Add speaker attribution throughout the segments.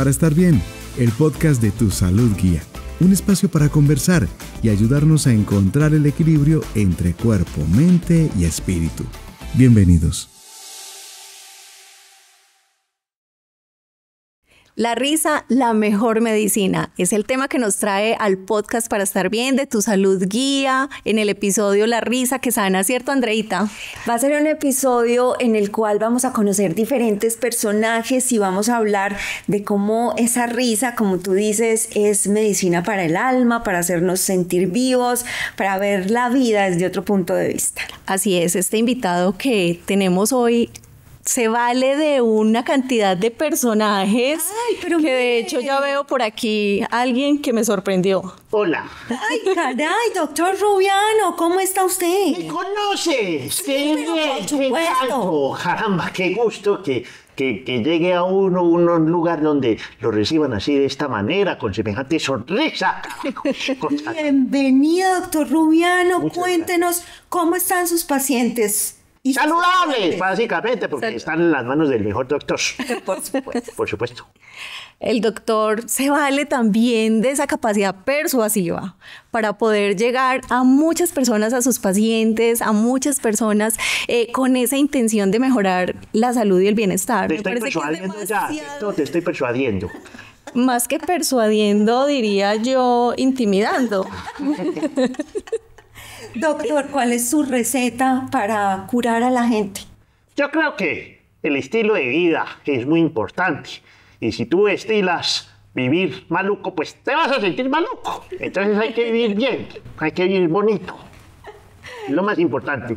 Speaker 1: para estar bien, el podcast de Tu Salud Guía, un espacio para conversar y ayudarnos a encontrar el equilibrio entre cuerpo, mente y espíritu. Bienvenidos.
Speaker 2: La risa, la mejor medicina. Es el tema que nos trae al podcast para estar bien de tu salud guía, en el episodio La risa que sana,
Speaker 3: ¿cierto, Andreita? Va a ser un episodio en el cual vamos a conocer diferentes personajes y vamos a hablar de cómo esa risa, como tú dices, es medicina para el alma, para hacernos sentir vivos, para ver la vida desde otro punto de vista.
Speaker 2: Así es, este invitado que tenemos hoy se vale de una cantidad de personajes Ay, pero que de hecho ya veo por aquí alguien que me
Speaker 4: sorprendió. Hola. Ay, caray, doctor Rubiano, ¿cómo está usted? ¿Me conoce. ¿Qué, pero qué qué gusto que, que, que, llegue a uno, un lugar donde lo reciban así de esta manera, con semejante sonrisa.
Speaker 3: Bienvenido, doctor Rubiano. Cuéntenos cómo están sus pacientes. Y
Speaker 2: saludable,
Speaker 4: básicamente, porque están en las manos del mejor doctor. Por supuesto.
Speaker 2: El doctor se vale también de esa capacidad persuasiva para poder llegar a muchas personas, a sus pacientes, a muchas personas eh, con esa intención de mejorar la salud y el bienestar. Te estoy persuadiendo
Speaker 4: ya, te estoy persuadiendo
Speaker 2: más que persuadiendo, diría
Speaker 3: yo, intimidando. Doctor, ¿cuál es su receta para curar a la gente?
Speaker 4: Yo creo que el estilo de vida es muy importante. Y si tú estilas vivir maluco, pues te vas a sentir maluco. Entonces hay que vivir bien, hay que vivir bonito. Lo más
Speaker 3: importante.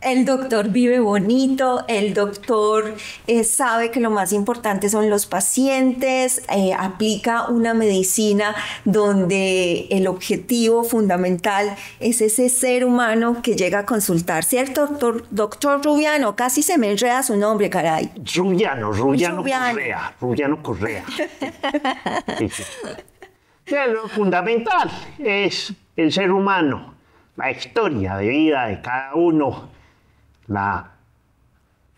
Speaker 3: El doctor vive bonito, el doctor eh, sabe que lo más importante son los pacientes, eh, aplica una medicina donde el objetivo fundamental es ese ser humano que llega a consultar, ¿cierto? Doctor, Rubiano, casi se me enreda su nombre, caray.
Speaker 4: Rubiano, Rubiano, Correa, Rubiano Correa. Lo fundamental es el ser humano, la historia de vida de cada uno las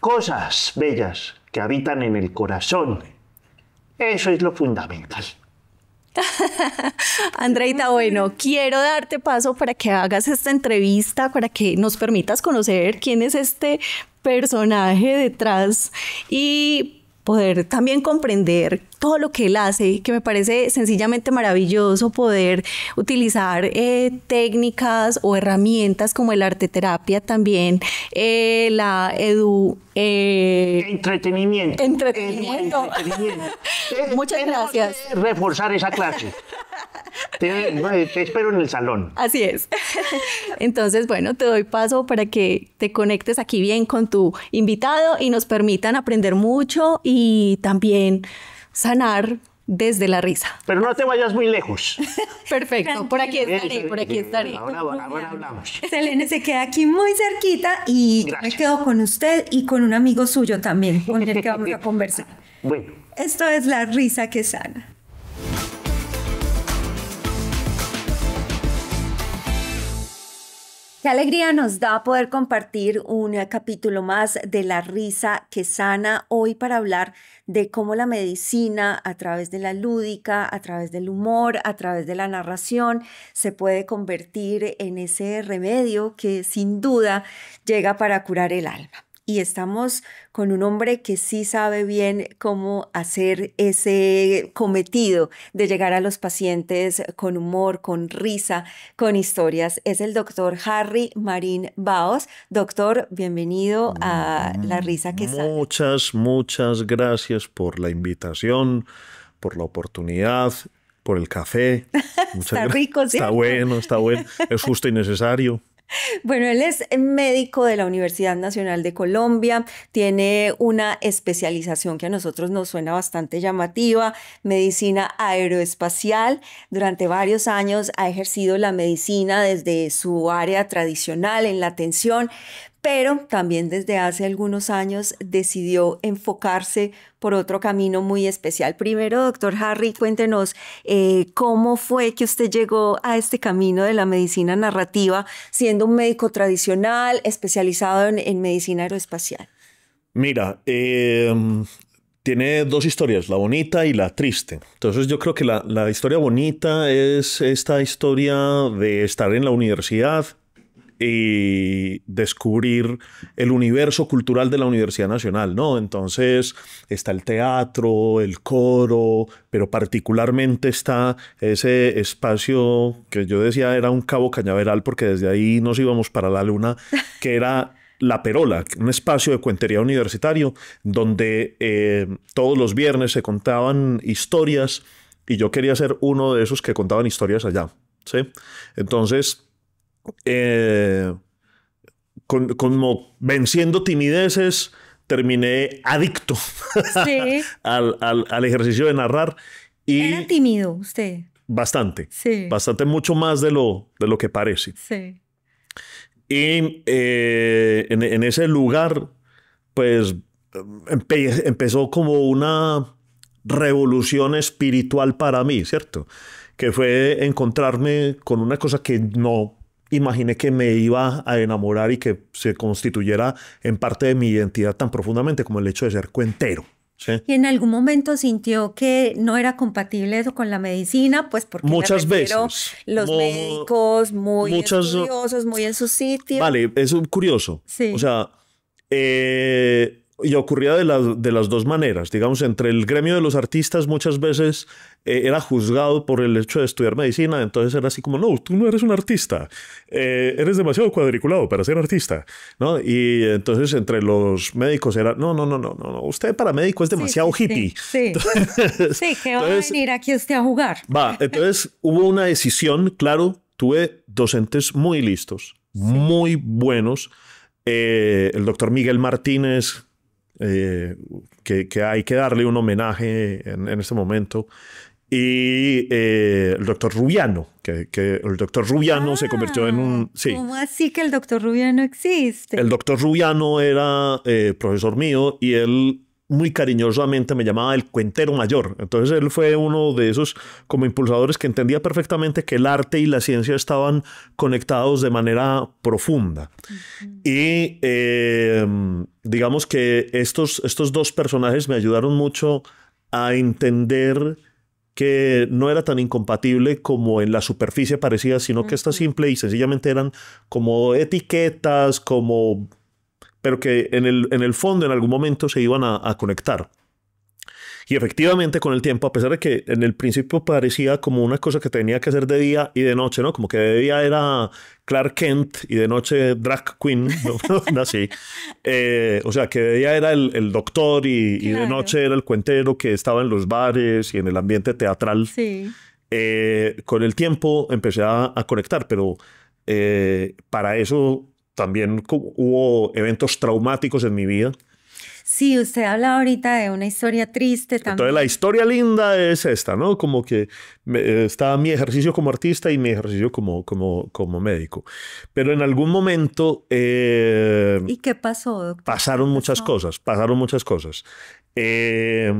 Speaker 4: cosas bellas que habitan en el corazón. Eso es lo fundamental.
Speaker 2: Andreita, bueno, quiero darte paso para que hagas esta entrevista, para que nos permitas conocer quién es este personaje detrás y poder también comprender todo lo que él hace, que me parece sencillamente maravilloso poder utilizar eh, técnicas o herramientas como el arte terapia también, eh, la edu... Eh, entretenimiento.
Speaker 4: Entretenimiento. Muchas gracias. reforzar esa clase. te, espero en el salón.
Speaker 2: Así es. Entonces, bueno, te doy paso para que te conectes aquí bien con tu invitado y nos permitan aprender mucho y también sanar desde la risa.
Speaker 4: Pero no te vayas muy lejos.
Speaker 2: Perfecto, por aquí estaré, por aquí estaré. Ahora, hablamos.
Speaker 3: Selene se queda aquí muy cerquita y me quedo con usted y con un amigo suyo también, con el que vamos a conversar. Bueno. Esto es la risa que sana. Qué alegría nos da poder compartir un eh, capítulo más de La risa que sana hoy para hablar de cómo la medicina a través de la lúdica, a través del humor, a través de la narración se puede convertir en ese remedio que sin duda llega para curar el alma y estamos con un hombre que sí sabe bien cómo hacer ese cometido de llegar a los pacientes con humor, con risa, con historias. Es el doctor Harry Marín Baos. Doctor, bienvenido a La mm, Risa que
Speaker 1: Muchas, muchas gracias por la invitación, por la oportunidad por el café. está rico, Está bueno, está bueno. Es justo y necesario.
Speaker 3: Bueno, él es médico de la Universidad Nacional de Colombia, tiene una especialización que a nosotros nos suena bastante llamativa, medicina aeroespacial. Durante varios años ha ejercido la medicina desde su área tradicional en la atención, pero también desde hace algunos años decidió enfocarse por otro camino muy especial. Primero, doctor Harry, cuéntenos eh, cómo fue que usted llegó a este camino de la medicina narrativa, siendo un médico tradicional especializado en, medicina aeroespacial.
Speaker 1: Mira, eh, tiene dos historias, la bonita y la triste. Entonces yo creo que la historia bonita es esta historia de estar en la universidad, y descubrir el universo cultural de la Universidad Nacional, ¿no? Entonces está el teatro, el coro, pero particularmente está ese espacio que yo decía era un cabo cañaveral porque desde ahí nos íbamos para la luna, que era la Perola, un espacio de cuentería universitario donde eh, todos los viernes se contaban historias y yo quería ser uno de esos que contaban historias allá. ¿sí? Entonces, eh, con, como venciendo timideces, terminé adicto al, ejercicio de narrar. Y ¿Era
Speaker 3: tímido usted?
Speaker 1: Bastante. Bastante, mucho más de lo, de lo que parece. Y eh, en, ese lugar, pues empezó como una revolución espiritual para mí, ¿cierto? Que fue encontrarme con una cosa que no imaginé que me iba a enamorar y que se constituyera en parte de mi identidad tan profundamente como el hecho de ser cuentero.
Speaker 3: ¿Y en algún momento sintió que no era compatible eso con la medicina? Pues porque muchas veces los médicos muy curiosos, muy en su sitio.
Speaker 1: Vale, es curioso. Sí. O sea, eh, y ocurría de, de las dos maneras. Digamos, entre el gremio de los artistas muchas veces eh, era juzgado por el hecho de estudiar medicina, entonces era así como, no, tú no eres un artista, eh, eres demasiado cuadriculado para ser artista, ¿no? Y entonces entre los médicos era, no, no, no, no, no, usted para médico es demasiado hippie.
Speaker 3: Sí, sí. que va a venir aquí usted a jugar.
Speaker 1: Va, entonces hubo una decisión, claro, tuve docentes muy listos, muy buenos, eh, el doctor Miguel Martínez, eh, que, hay que darle un homenaje en, en este momento. Y eh, el doctor Rubiano, que, el doctor Rubiano se convirtió en un... Sí. ¿Cómo
Speaker 3: así que el doctor Rubiano existe?
Speaker 1: El doctor Rubiano era eh, profesor mío y él muy cariñosamente me llamaba el cuentero mayor. Entonces él fue uno de esos como impulsadores que entendía perfectamente que el arte y la ciencia estaban conectados de manera profunda. Y eh, digamos que estos, estos dos personajes me ayudaron mucho a entender que no era tan incompatible como en la superficie parecía, sino que está simple y sencillamente eran como etiquetas, como pero que en el, en el fondo en algún momento se iban a, conectar. Y efectivamente con el tiempo, a pesar de que en el principio parecía como una cosa que tenía que hacer de día y de noche, ¿no? Como que de día era Clark Kent y de noche drag queen, ¿no? así. Eh, o sea, que de día era el, el doctor y, de noche era el cuentero que estaba en los bares y en el ambiente teatral. Sí. Eh, con el tiempo empecé a, conectar, pero eh, para eso también hubo eventos traumáticos en mi vida.
Speaker 3: Sí, usted habla ahorita de una historia triste también.
Speaker 1: Entonces la historia linda es esta, ¿no? Como que estaba mi ejercicio como artista y mi ejercicio como, como, como médico. Pero en algún momento... Eh, ¿Y
Speaker 3: qué pasó,
Speaker 1: Pasaron muchas cosas, pasaron muchas cosas. Eh,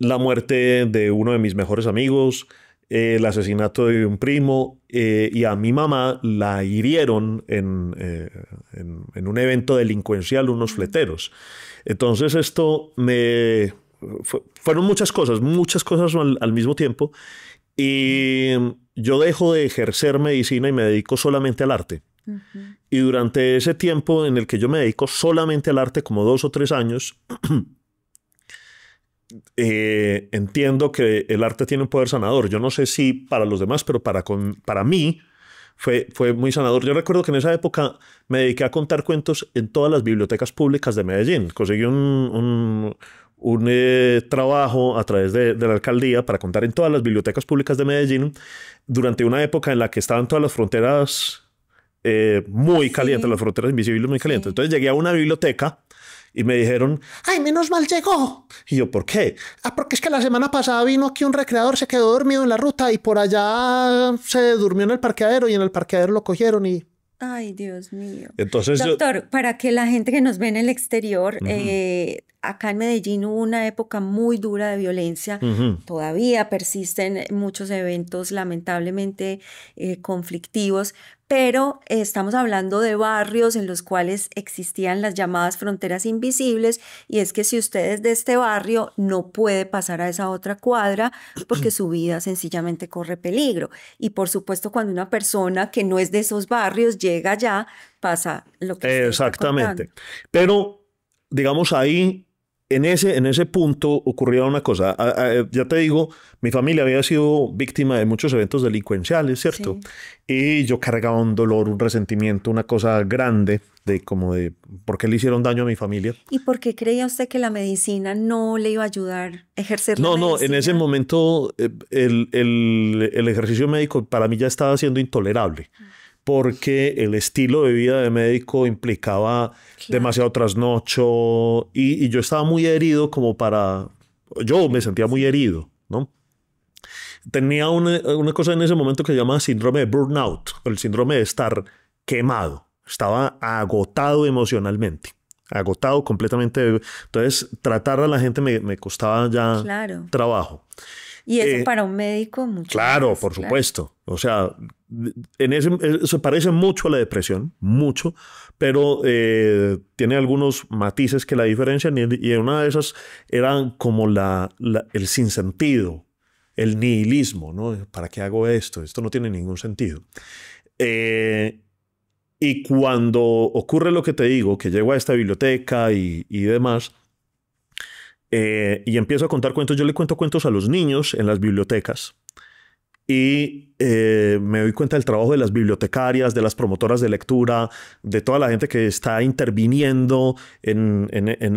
Speaker 1: la muerte de uno de mis mejores amigos, eh, el asesinato de un primo eh, y a mi mamá la hirieron en, eh, un evento delincuencial unos fleteros. Entonces esto me... fueron muchas cosas, muchas cosas al, mismo tiempo y yo dejo de ejercer medicina y me dedico solamente al arte. Y durante ese tiempo en el que yo me dedico solamente al arte, como dos o tres años, Eh, entiendo que el arte tiene un poder sanador. Yo no sé si para los demás, pero para, con, para mí fue, fue muy sanador. Yo recuerdo que en esa época me dediqué a contar cuentos en todas las bibliotecas públicas de Medellín. Conseguí un, un, eh, trabajo a través de, la alcaldía para contar en todas las bibliotecas públicas de Medellín durante una época en la que estaban todas las fronteras eh, muy calientes, las fronteras invisibles muy calientes. Entonces llegué a una biblioteca y me dijeron,
Speaker 4: ay, menos mal llegó. Y yo, ¿por qué? Ah, porque es que la semana pasada vino aquí un recreador, se quedó dormido en la ruta y por allá se durmió en el parqueadero y en el parqueadero lo cogieron y...
Speaker 3: Ay, Dios mío.
Speaker 1: Entonces, Doctor,
Speaker 3: para que la gente que nos ve en el exterior acá en Medellín hubo una época muy dura de violencia, todavía persisten muchos eventos lamentablemente eh, conflictivos, pero estamos hablando de barrios en los cuales existían las llamadas fronteras invisibles y es que si usted es de este barrio no puede pasar a esa otra cuadra porque su vida sencillamente corre peligro. Y por supuesto cuando una persona que no es de esos barrios llega allá, pasa
Speaker 1: lo que... Exactamente. pero digamos, ahí en ese, en ese punto ocurrió una cosa. Eh, ya te digo, mi familia había sido víctima de muchos eventos delincuenciales, ¿cierto? Y yo cargaba un dolor, un resentimiento, una cosa grande de como de por qué le hicieron daño a mi familia.
Speaker 3: ¿Y por qué creía usted que la medicina no le iba a ayudar a ejercer No, no, en ese
Speaker 1: momento eh, el, ejercicio médico para mí ya estaba siendo intolerable. Ah porque el estilo de vida de médico implicaba demasiado trasnocho y, yo estaba muy herido como para... Yo me sentía muy herido, ¿no? Tenía una, cosa en ese momento que se llama síndrome de burnout, el síndrome de estar quemado. Estaba agotado emocionalmente agotado completamente. Entonces, tratar a la gente me, costaba ya trabajo. Y eso eh, para
Speaker 3: un médico mucho. Claro, por supuesto.
Speaker 1: O sea, en ese, se parece mucho a la depresión, mucho, pero eh, tiene algunos matices que la diferencian y, una de esas eran como el sinsentido, el nihilismo, ¿no? ¿Para qué hago esto? Esto no tiene ningún sentido. Eh, y cuando ocurre lo que te digo, que llego a esta biblioteca y, y demás, eh, y empiezo a contar cuentos. Yo le cuento cuentos a los niños en las bibliotecas y eh, me doy cuenta del trabajo de las bibliotecarias, de las promotoras de lectura, de toda la gente que está interviniendo en,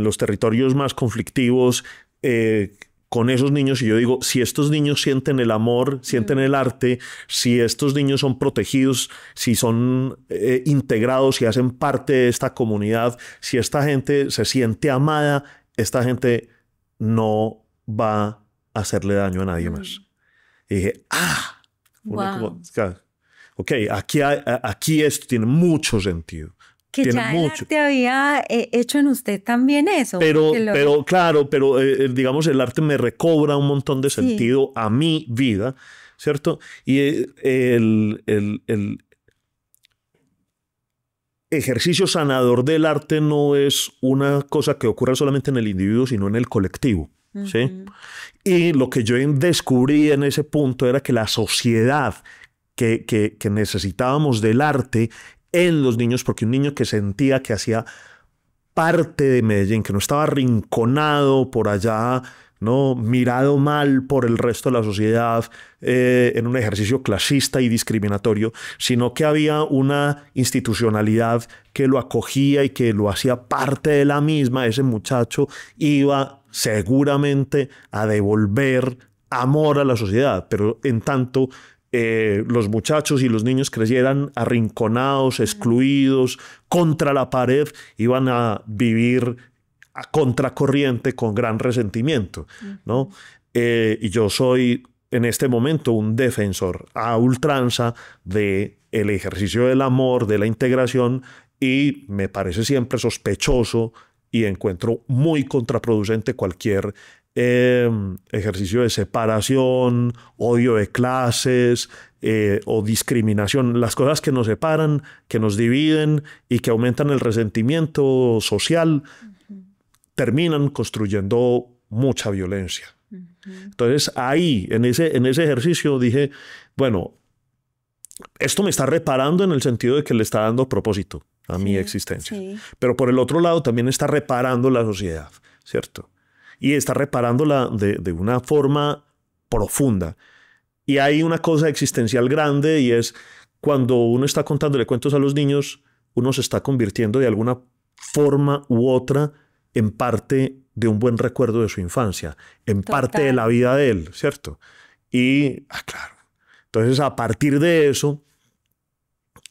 Speaker 1: los territorios más conflictivos. Eh, con esos niños y yo digo, si estos niños sienten el amor, sienten mm. el arte, si estos niños son protegidos, si son integrados, si hacen parte de esta comunidad, si esta gente se siente amada, esta gente no va a hacerle daño a nadie más. Mm. Y dije, ah, ok, aquí, aquí esto tiene mucho sentido. Que ya mucho. El arte
Speaker 3: había eh, hecho en usted también eso. Pero, pero
Speaker 1: claro, pero eh, eh, digamos, el arte me recobra un montón de sentido a mi vida, ¿cierto? Y el, ejercicio sanador del arte no es una cosa que ocurra solamente en el individuo, sino en el colectivo. Y lo que yo descubrí en ese punto era que la sociedad que, que necesitábamos del arte en los niños, porque un niño que sentía que hacía parte de Medellín, que no estaba rinconado por allá ¿no? mirado mal por el resto de la sociedad eh, en un ejercicio clasista y discriminatorio, sino que había una institucionalidad que lo acogía y que lo hacía parte de la misma. Ese muchacho iba seguramente a devolver amor a la sociedad, pero en tanto eh, los muchachos y los niños creyeran arrinconados, excluidos, contra la pared, iban a vivir contracorriente con gran resentimiento, ¿no? Eh, y yo soy en este momento un defensor a ultranza de el ejercicio del amor, de la integración y me parece siempre sospechoso y encuentro muy contraproducente cualquier em, ejercicio de separación, odio de clases eh, o discriminación, las cosas que nos separan, que nos dividen y que aumentan el resentimiento social, terminan construyendo mucha violencia. Entonces ahí, en ese, en ese ejercicio, dije, bueno, esto me está reparando en el sentido de que le está dando propósito a mi existencia. Pero por el otro lado también está reparando la sociedad, ¿cierto? Y está reparándola de, de una forma profunda. Y hay una cosa existencial grande y es cuando uno está contándole cuentos a los niños, uno se está convirtiendo de alguna forma u otra en parte de un buen recuerdo de su infancia, en parte de la vida de él, ¿cierto? Y, ah, claro. Entonces, a partir de eso,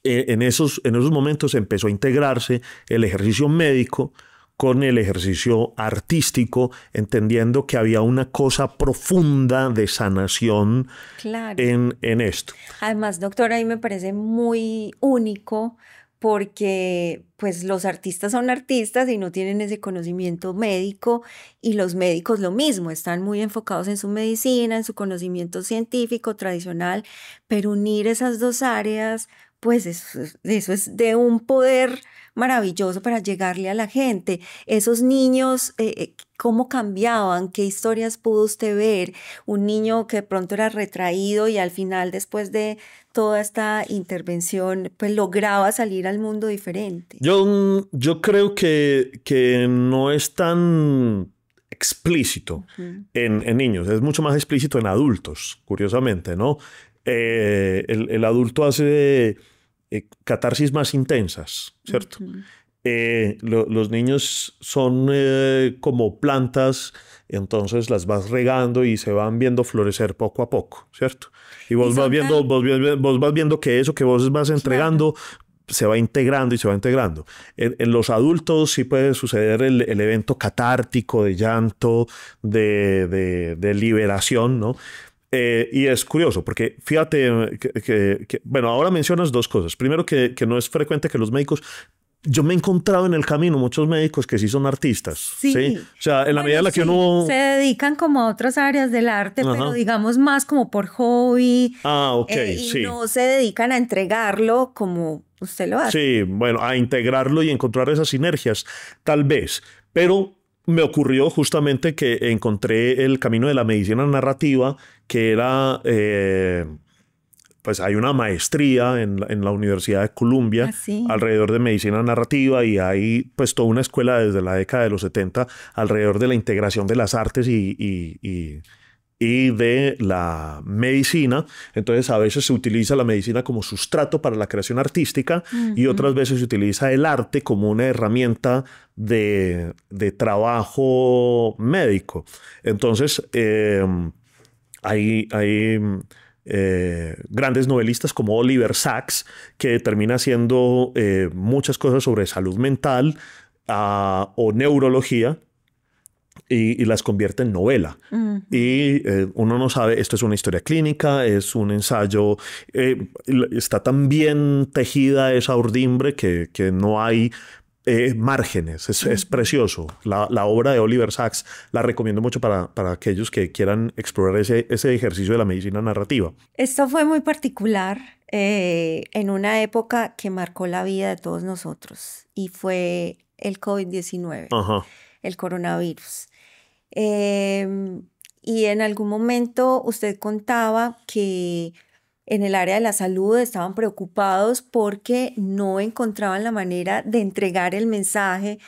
Speaker 1: e, en esos, en esos momentos empezó a integrarse el ejercicio médico con el ejercicio artístico, entendiendo que había una cosa profunda de sanación
Speaker 3: en, en esto. Además, doctor, ahí me parece muy único porque pues los artistas son artistas y no tienen ese conocimiento médico y los médicos lo mismo, están muy enfocados en su medicina, en su conocimiento científico tradicional, pero unir esas dos áreas, pues eso, es de un poder maravilloso para llegarle a la gente. Esos niños, eh, eh, cómo cambiaban, qué historias pudo usted ver. Un niño que pronto era retraído y al final, después de toda esta intervención, pues lograba salir al mundo diferente.
Speaker 1: Yo, mm, yo creo que, que no es tan explícito en, niños, es mucho más explícito en adultos, curiosamente, ¿no? Eh, el adulto hace eh, catarsis más intensas, ¿cierto? Eh, los niños son eh, como plantas, entonces las vas regando y se van viendo florecer poco a poco, ¿cierto? Y vos, vas, viendo, vos, vas viendo que eso que vos vas entregando se va integrando y se va integrando. En, los adultos sí puede suceder el, evento catártico de llanto, de, de liberación, ¿no? Eh, y es curioso, porque fíjate que, bueno, ahora mencionas dos cosas. Primero, que, no es frecuente que los médicos yo me he encontrado en el camino muchos médicos que sí son artistas. Sí. O sea, en la medida en la que uno. Se
Speaker 3: dedican como a otras áreas del arte, pero digamos más como por hobby.
Speaker 1: Ah, ok, eh, sí. y No
Speaker 3: se dedican a entregarlo como usted lo
Speaker 1: hace. Sí, bueno, a integrarlo y encontrar esas sinergias, tal vez. Pero me ocurrió justamente que encontré el camino de la medicina narrativa, que era, eh, pues hay una maestría en, la Universidad de Columbia ah, alrededor de medicina narrativa y hay pues toda una escuela desde la década de los 70 alrededor de la integración de las artes y y de la medicina. Entonces a veces se utiliza la medicina como sustrato para la creación artística y otras veces se utiliza el arte como una herramienta de, trabajo médico. Entonces em, hay, eh, grandes novelistas como Oliver Sacks, que termina haciendo eh, muchas cosas sobre salud mental ah, o neurología y, las convierte en novela. Y eh, uno no sabe, esto es una historia clínica, es un ensayo, eh, está tan bien tejida esa urdimbre que, no hay eh, márgenes, es, precioso. La, obra de Oliver Sacks la recomiendo mucho para, aquellos que quieran explorar ese, ejercicio de la medicina narrativa.
Speaker 3: Esto fue muy particular en una época que marcó la vida de todos nosotros y fue el COVID-19, el coronavirus. Em, y en algún momento usted contaba que en el área de la salud estaban preocupados porque no encontraban la manera de entregar el mensaje,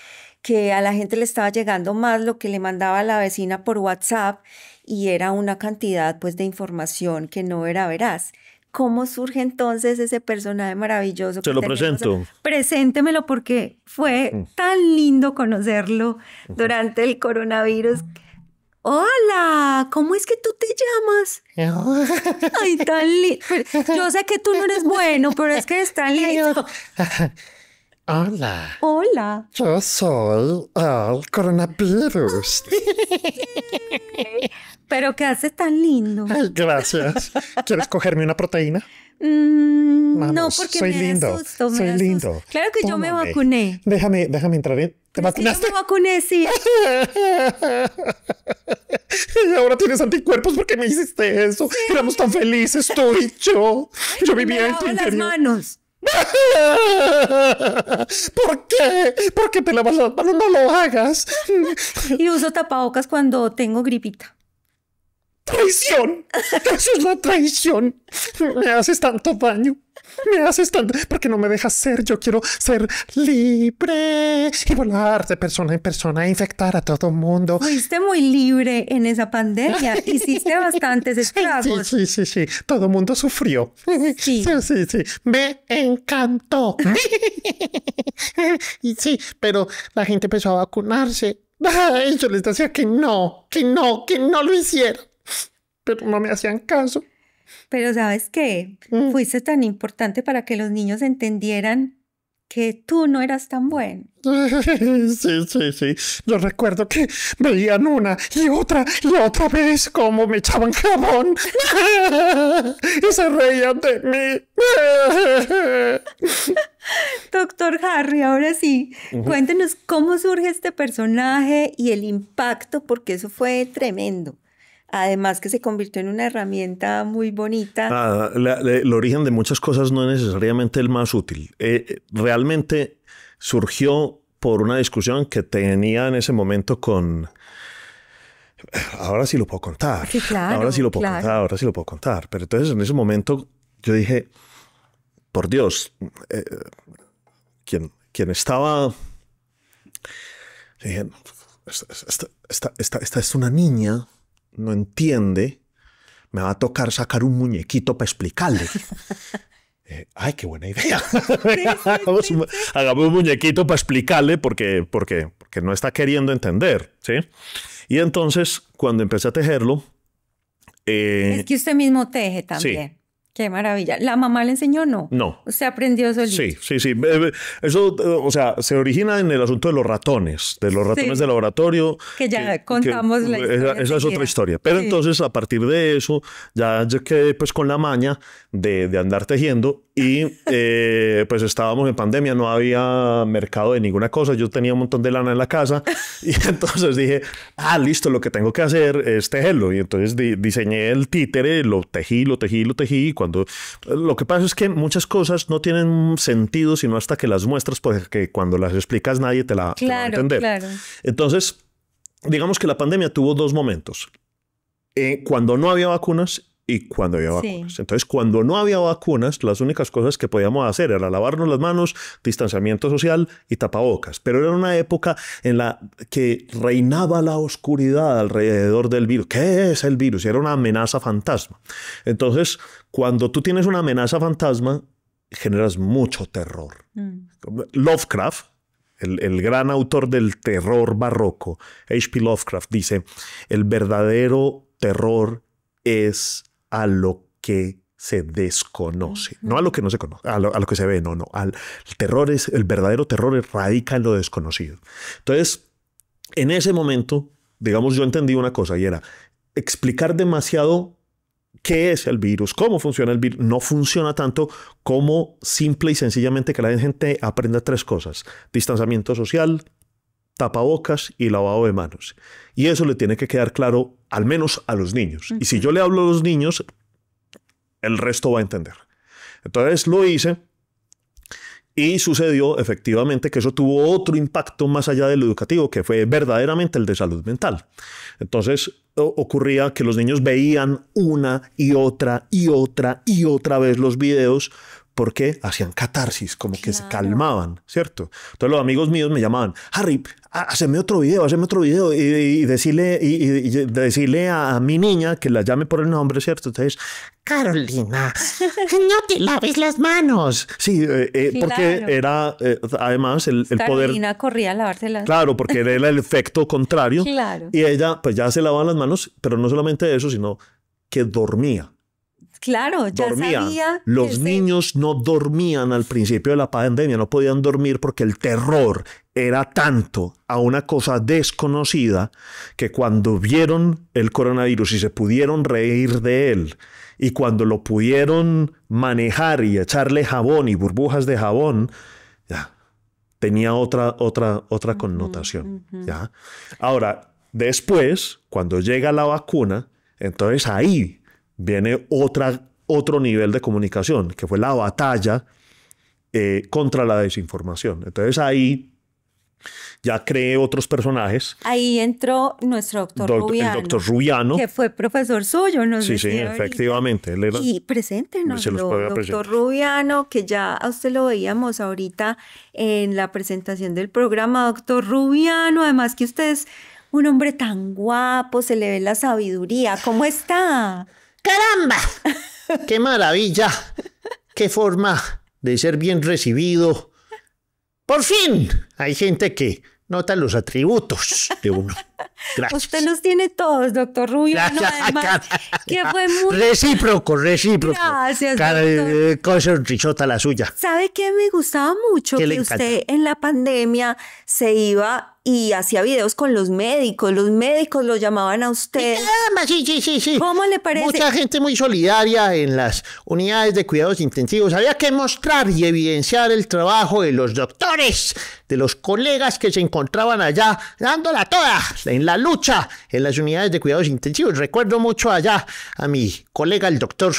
Speaker 3: que a la gente le estaba llegando más lo que le mandaba la vecina por WhatsApp y era una cantidad pues de información que no era veraz. ¿Cómo surge entonces ese personaje maravilloso? Se lo presento. Preséntemelo porque fue mm. tan lindo conocerlo durante el coronavirus. Hola, ¿cómo es que tú te llamas? Ay, tan lindo. Yo sé que tú no eres bueno, pero es que es tan lindo.
Speaker 4: Hola.
Speaker 3: Hola.
Speaker 4: Yo soy el coronavirus. Pero qué haces tan lindo. Ay, ah, gracias. ¿Quieres cogerme una proteína?
Speaker 3: Mm,
Speaker 4: no, porque soy me lindo. soy lindo. Claro que yo me vacuné.
Speaker 1: Déjame, déjame entrar. ¿Te vacunaste? Sí,
Speaker 3: me vacuné, sí.
Speaker 4: y ahora tienes anticuerpos porque me hiciste eso. Éramos tan felices tú y yo. Yo vivía en tu interior. las manos. ¿Por
Speaker 3: qué? ¿Por qué te lavas las manos? No lo hagas. y uso tapabocas cuando
Speaker 4: tengo gripita. Traición. Eso es la traición. Me haces tanto daño. Me haces tanto. Porque no me dejas ser. Yo quiero ser libre y volar de persona en persona infectar a todo mundo. Fuiste
Speaker 3: muy libre en esa pandemia. Hiciste
Speaker 4: bastantes esclavos. Sí, sí, sí, sí. Todo mundo sufrió. Sí. Sí, sí, Me encantó. y sí, pero la gente empezó a vacunarse. Yo les decía que no, que no, que no lo hicieron pero no me hacían caso. Pero sabes qué,
Speaker 3: mm. fuiste tan importante para que los niños entendieran que tú no eras tan bueno.
Speaker 4: Sí, sí, sí. Yo recuerdo que veían una y otra y otra vez cómo me echaban jabón y se reían
Speaker 3: de mí. Doctor Harry, ahora sí, cuéntenos cómo surge este personaje y el impacto, porque eso fue tremendo. Además que se convirtió en una herramienta muy bonita.
Speaker 1: Ah, el origen de muchas cosas no es necesariamente el más útil. Eh, eh, realmente surgió por una discusión que tenía en ese momento con... Ahora sí lo puedo contar. Sí, claro, ahora sí lo puedo contar, ahora sí lo puedo contar. Pero entonces en ese momento yo dije, por Dios, eh, quien, quien estaba... Dije, esta, esta, esta, esta, es una niña no entiende, me va a tocar sacar un muñequito para explicarle. Eh, ay, qué buena idea. hagamos, un, muñequito para explicarle porque, porque, porque no está queriendo entender. ¿sí? Y entonces, cuando empecé a tejerlo... Eh, es
Speaker 3: que usted mismo teje también. Qué maravilla. ¿La mamá le enseñó no? No. ¿Se aprendió solito? Sí,
Speaker 1: sí, sí. Eso, eh, o sea, se origina en el asunto de los ratones, de los ratones del de laboratorio.
Speaker 3: Que ya contamos la historia. Esa, es otra
Speaker 1: historia. Pero entonces, a partir de eso, ya que pues con la maña de, de andar tejiendo y eh, pues estábamos en pandemia, no había mercado de ninguna cosa. Yo tenía un montón de lana en la casa y entonces dije, ah, listo, lo que tengo que hacer es tejerlo. Y entonces diseñé el títere, lo tejí, lo tejí, lo tejí. Cuando lo que pasa es que muchas cosas no tienen sentido sino hasta que las muestras, porque cuando las explicas nadie te la, va a entender. Entonces, digamos que la pandemia tuvo dos momentos. Eh, cuando no había vacunas y cuando había vacunas. Entonces, cuando no había vacunas, las únicas cosas que podíamos hacer era lavarnos las manos, distanciamiento social y tapabocas. Pero era una época en la que reinaba la oscuridad alrededor del virus. ¿Qué es el virus? Era una amenaza fantasma. Entonces, cuando tú tienes una amenaza fantasma, generas mucho terror. Mm. Lovecraft, el, el, gran autor del terror barroco, H.P. Lovecraft, dice, el verdadero terror es a lo que se desconoce, no a lo que no se conoce, a lo, que se ve, no, no, al terror es, el verdadero terror radica en lo desconocido. Entonces, en ese momento, digamos, yo entendí una cosa y era explicar demasiado qué es el virus, cómo funciona el virus, no funciona tanto como simple y sencillamente que la gente aprenda tres cosas, distanciamiento social, tapabocas y lavado de manos. Y eso le tiene que quedar claro al menos a los niños. Y si yo le hablo a los niños, el resto va a entender. Entonces lo hice y sucedió efectivamente que eso tuvo otro impacto más allá de lo educativo, que fue verdaderamente el de salud mental. Entonces ocurría que los niños veían una y otra y otra y otra vez los videos porque hacían catarsis, como que se calmaban, ¿cierto? Entonces los amigos míos me llamaban, Harry, hazme otro video, hazme otro video y, decirle, y, decirle a, mi niña que la llame por el nombre, ¿cierto? Entonces, Carolina,
Speaker 4: no te laves las
Speaker 1: manos. Sí, eh, eh, porque era, eh, además, el, poder... Carolina
Speaker 3: corría a lavarse las manos. Claro, porque
Speaker 1: era el efecto contrario. Y ella, pues ya se lavaba las manos, pero no solamente eso, sino que dormía.
Speaker 3: Claro, ya sabía.
Speaker 1: Los niños no dormían al principio de la pandemia, no podían dormir porque el terror era tanto a una cosa desconocida que cuando vieron el coronavirus y se pudieron reír de él y cuando lo pudieron manejar y echarle jabón y burbujas de jabón, ya tenía otra otra otra connotación, ¿ya? Ahora, después, cuando llega la vacuna, entonces ahí viene otra, otro nivel de comunicación, que fue la batalla eh, contra la desinformación. Entonces ahí ya creé otros personajes.
Speaker 3: Ahí entró nuestro doctor Rubiano. El doctor
Speaker 1: Rubiano. Que
Speaker 3: fue profesor suyo, ¿no? Sí, sí,
Speaker 1: efectivamente. Él era, y
Speaker 3: el doctor Rubiano, que ya a usted lo veíamos ahorita en la presentación del programa, doctor Rubiano, además que usted es un hombre tan guapo, se le ve la sabiduría. ¿Cómo está? ¡Caramba!
Speaker 4: ¡Qué maravilla! ¡Qué forma de ser bien recibido! Por fin, hay gente que nota los atributos de uno. Gracias. Usted los tiene todos,
Speaker 3: doctor Rubio. Gracias, además,
Speaker 4: fue muy... Recíproco, recíproco. Gracias, Cada, doctor. Eh, cosa richota la suya.
Speaker 3: ¿Sabe qué me gustaba mucho? Que usted en la pandemia se iba y hacía videos con los médicos, los médicos lo llamaban a
Speaker 4: usted. sí, sí, sí. ¿Cómo le parece? Mucha gente muy solidaria en las unidades de cuidados intensivos. Había que mostrar y evidenciar el trabajo de los doctores, de los colegas que se encontraban allá, dándola toda en la lucha en las unidades de cuidados intensivos. Recuerdo mucho allá a mi colega, el doctor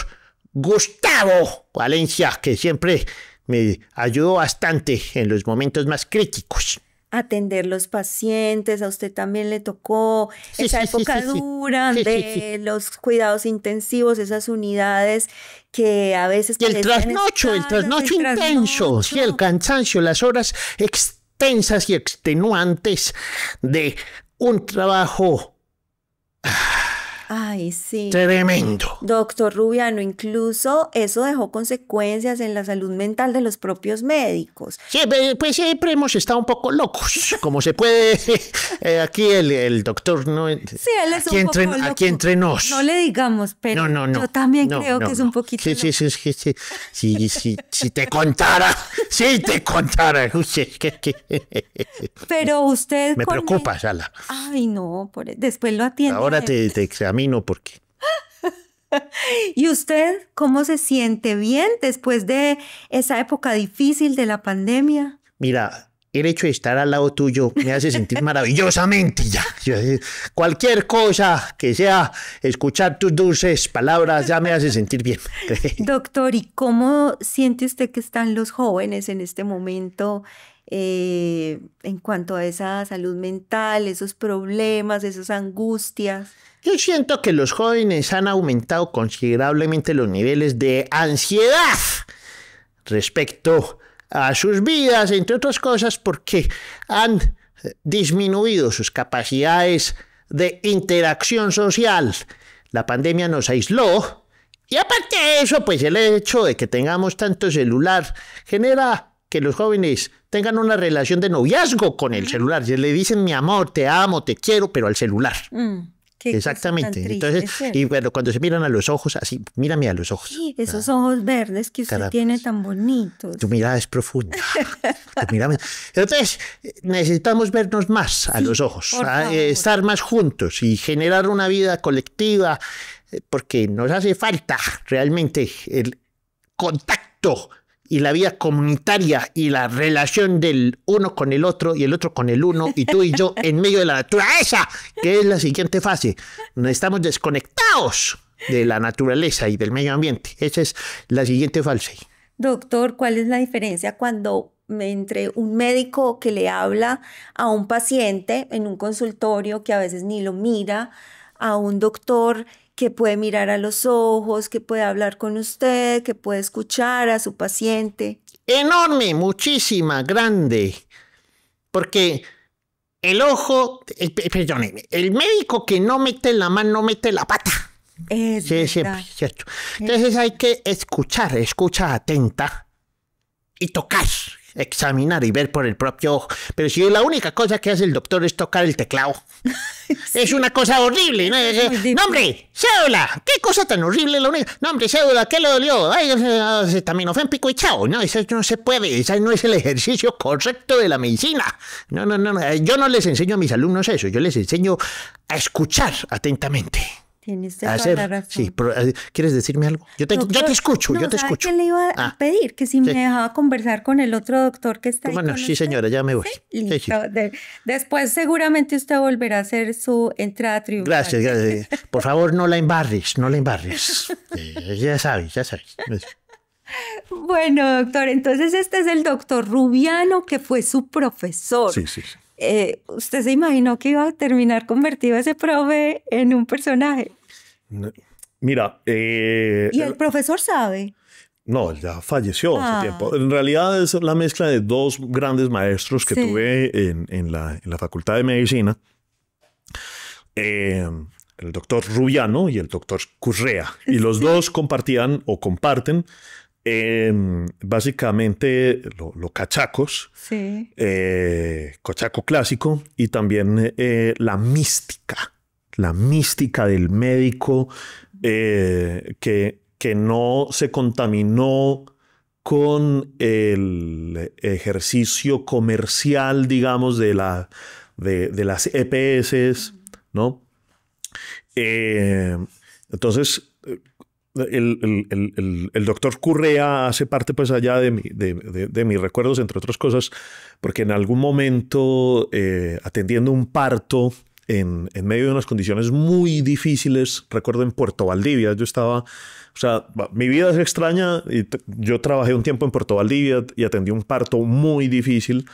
Speaker 4: Gustavo Valencia, que siempre me ayudó bastante en los momentos más críticos
Speaker 3: atender los pacientes, a usted también le tocó esa época dura de los cuidados intensivos, esas unidades que a veces...
Speaker 4: Y el trasnocho, el trasnocho intenso, y el cansancio, las horas extensas y extenuantes de un trabajo
Speaker 3: Ay, sí. Tremendo. Doctor Rubiano, incluso eso dejó consecuencias en la salud mental de los propios médicos.
Speaker 4: Sí, pues siempre hemos estado un poco locos, como se puede. Eh, aquí el, doctor no. Sí,
Speaker 3: aquí un entre, poco Aquí entre nos. No le digamos, pero yo también creo que es un poquito. Sí,
Speaker 4: sí, sí, Si te contara, si te contara. pero
Speaker 3: usted. Me preocupa, Sala. Ay, no, e-, después lo atiende. Ahora te,
Speaker 4: te porque...
Speaker 3: ¿Y usted cómo se siente bien después de esa época difícil de la pandemia?
Speaker 4: Mira, el hecho de estar al lado tuyo me hace sentir maravillosamente ya. Eh, cualquier cosa que sea escuchar tus dulces palabras ya me hace sentir bien. Doctor,
Speaker 3: ¿y cómo siente usted que están los jóvenes en este momento eh, en cuanto a esa salud mental, esos problemas, esas angustias?
Speaker 4: Yo siento que los jóvenes han aumentado considerablemente los niveles de ansiedad respecto a sus vidas, entre otras cosas porque han eh, disminuido sus capacidades de interacción social. La pandemia nos aisló y aparte de eso, pues el hecho de que tengamos tanto celular genera que los jóvenes tengan una relación de noviazgo con el celular. Se le dicen mi amor, te amo, te quiero, pero al celular.
Speaker 3: Mm. Exactamente. Entonces, y
Speaker 4: bueno, cuando se miran a los ojos, así, mírame a los ojos.
Speaker 3: Sí, esos ah. ojos verdes que usted tiene tan bonitos. Tu
Speaker 4: mirada es profunda. Entonces, necesitamos vernos más a los ojos, estar más juntos y generar una vida colectiva, eh, porque nos hace falta realmente el contacto y la vida comunitaria y la relación del uno con el otro y el otro con el uno y tú y yo en medio de la naturaleza, que es la siguiente fase. Estamos desconectados de la naturaleza y del medio ambiente. Esa es la siguiente fase.
Speaker 3: Doctor, ¿cuál es la diferencia cuando entre un médico que le habla a un paciente en un consultorio que a veces ni lo mira, a un doctor que puede mirar a los ojos, que puede hablar con usted, que puede
Speaker 4: escuchar a su paciente. Enorme, muchísima, grande. Porque el ojo, perdóneme, el médico que no mete la mano, no mete la pata. Es sí, cierto. Entonces hay que escuchar, escucha atenta y tocar examinar y ver por el propio ojo. Pero si la única cosa que hace el doctor es tocar el teclado, es una cosa horrible. ¿no? cédula, qué cosa tan horrible hombre, cédula, ¿qué le dolió? Ay, también pico y chao. No, eso no se puede, ese no es el ejercicio correcto de la medicina. no, no, no, yo no les enseño a mis alumnos eso, yo les enseño a escuchar atentamente. Tienes toda Sí, eh, ¿quieres decirme algo? Yo te, escucho, yo te escucho, yo te escucho. ¿Qué
Speaker 3: le iba a ah, pedir? Que si me dejaba conversar con el otro doctor que está Bueno, sí,
Speaker 4: señora, ya me voy.
Speaker 3: después seguramente usted volverá a hacer su entrada triunfal. Gracias,
Speaker 4: gracias. Por favor, no la embarres, no la embarres. ya sabes, ya sabes.
Speaker 3: Bueno, doctor, entonces este es el doctor Rubiano, que fue su profesor. Sí, sí, sí. Eh, ¿usted se imaginó que iba a terminar convertido ese profe en un personaje?
Speaker 1: Mira, eh, ¿y el eh,
Speaker 3: profesor sabe?
Speaker 1: No, él ya falleció hace ah. tiempo. En realidad es la mezcla de dos grandes maestros que tuve en, la, Facultad de Medicina. el doctor Rubiano y el doctor Currea. Y los dos compartían o comparten Em, básicamente los cachacos, eh, cochaco clásico y también eh, la mística, la mística del médico eh, que, que no se contaminó con el ejercicio comercial, digamos, de, la, de, las EPS, ¿no? entonces, el, el, doctor Currea hace parte pues allá de, mi, de, mis recuerdos, entre otras cosas, porque en algún momento eh, atendiendo un parto en, medio de unas condiciones muy difíciles, recuerdo en Puerto Valdivia, yo estaba, o sea, mi vida es extraña, y yo trabajé un tiempo en Puerto Valdivia y atendí un parto muy difícil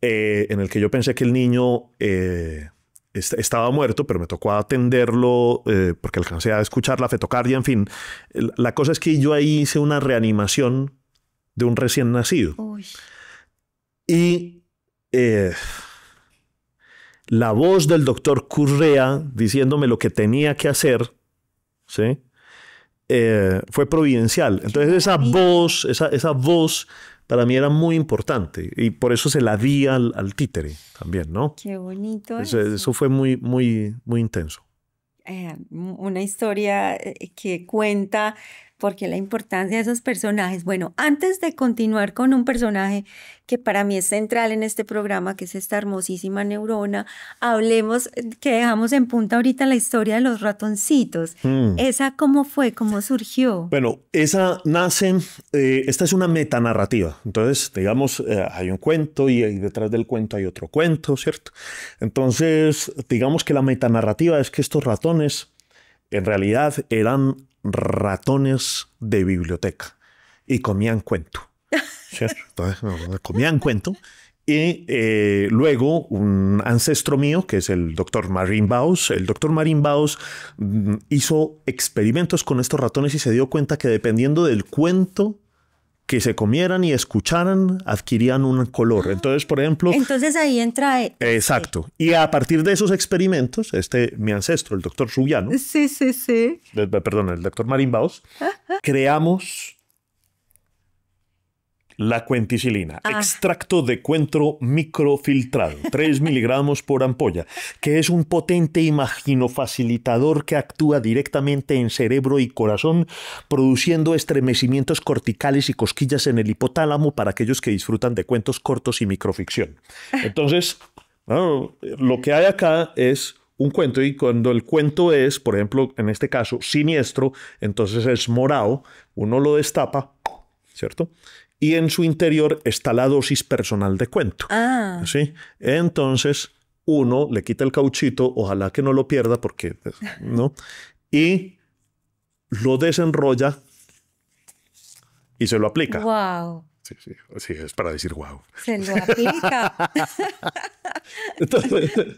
Speaker 1: eh, en el que yo pensé que el niño... Eh, estaba muerto, pero me tocó atenderlo eh, porque alcancé a escuchar la fetocardia, en fin. La cosa es que yo ahí hice una reanimación de un recién nacido. Y eh, la voz del doctor Currea diciéndome lo que tenía que hacer, ¿sí? Eh, fue providencial. Entonces esa voz, esa, esa voz para mí era muy importante y por eso se la di al, títere también, ¿no? Qué
Speaker 3: bonito.
Speaker 1: Eso, fue muy, muy, muy intenso.
Speaker 3: Eh, una historia eh, que cuenta porque la importancia de esos personajes. Bueno, antes de continuar con un personaje que para mí es central en este programa, que es esta hermosísima neurona, hablemos, que dejamos en punta ahorita la historia de los ratoncitos. Hmm. ¿Esa cómo fue? ¿Cómo surgió?
Speaker 1: Bueno, esa nace, eh, esta es una metanarrativa. Entonces, digamos, eh, hay un cuento y detrás del cuento hay otro cuento, ¿cierto? Entonces, digamos que la metanarrativa es que estos ratones en realidad eran ratones de biblioteca y comían cuento. comían cuento. Y eh, luego un ancestro mío, que es el doctor marín Baus, el doctor marín Baus mm, hizo experimentos con estos ratones y se dio cuenta que dependiendo del cuento que se comieran y escucharan adquirían un color. Ah. Entonces, por ejemplo... Entonces
Speaker 3: ahí entra... E-,
Speaker 1: este Exacto. Y a partir de esos experimentos, este mi ancestro, el doctor Rubiano
Speaker 3: Sí, sí, sí.
Speaker 1: Perdón, el doctor Marimbaos, creamos la cuenticilina, ah. extracto de cuentro microfiltrado, 3 miligramos por ampolla, que es un potente imaginofacilitador que actúa directamente en cerebro y corazón, produciendo estremecimientos corticales y cosquillas en el hipotálamo para aquellos que disfrutan de cuentos cortos y microficción. Entonces, ah, lo que hay acá es un cuento y cuando el cuento es, por ejemplo, en este caso, siniestro, entonces es morado, uno lo destapa, ¿cierto? y en su interior está la dosis personal de cuento. Ah. ¿sí? Entonces, uno le quita el cauchito, ojalá que no lo pierda porque, ¿no? Y lo desenrolla y se lo aplica.
Speaker 3: Wow.
Speaker 1: Sí, sí, es para decir wow.
Speaker 3: Se lo aplica.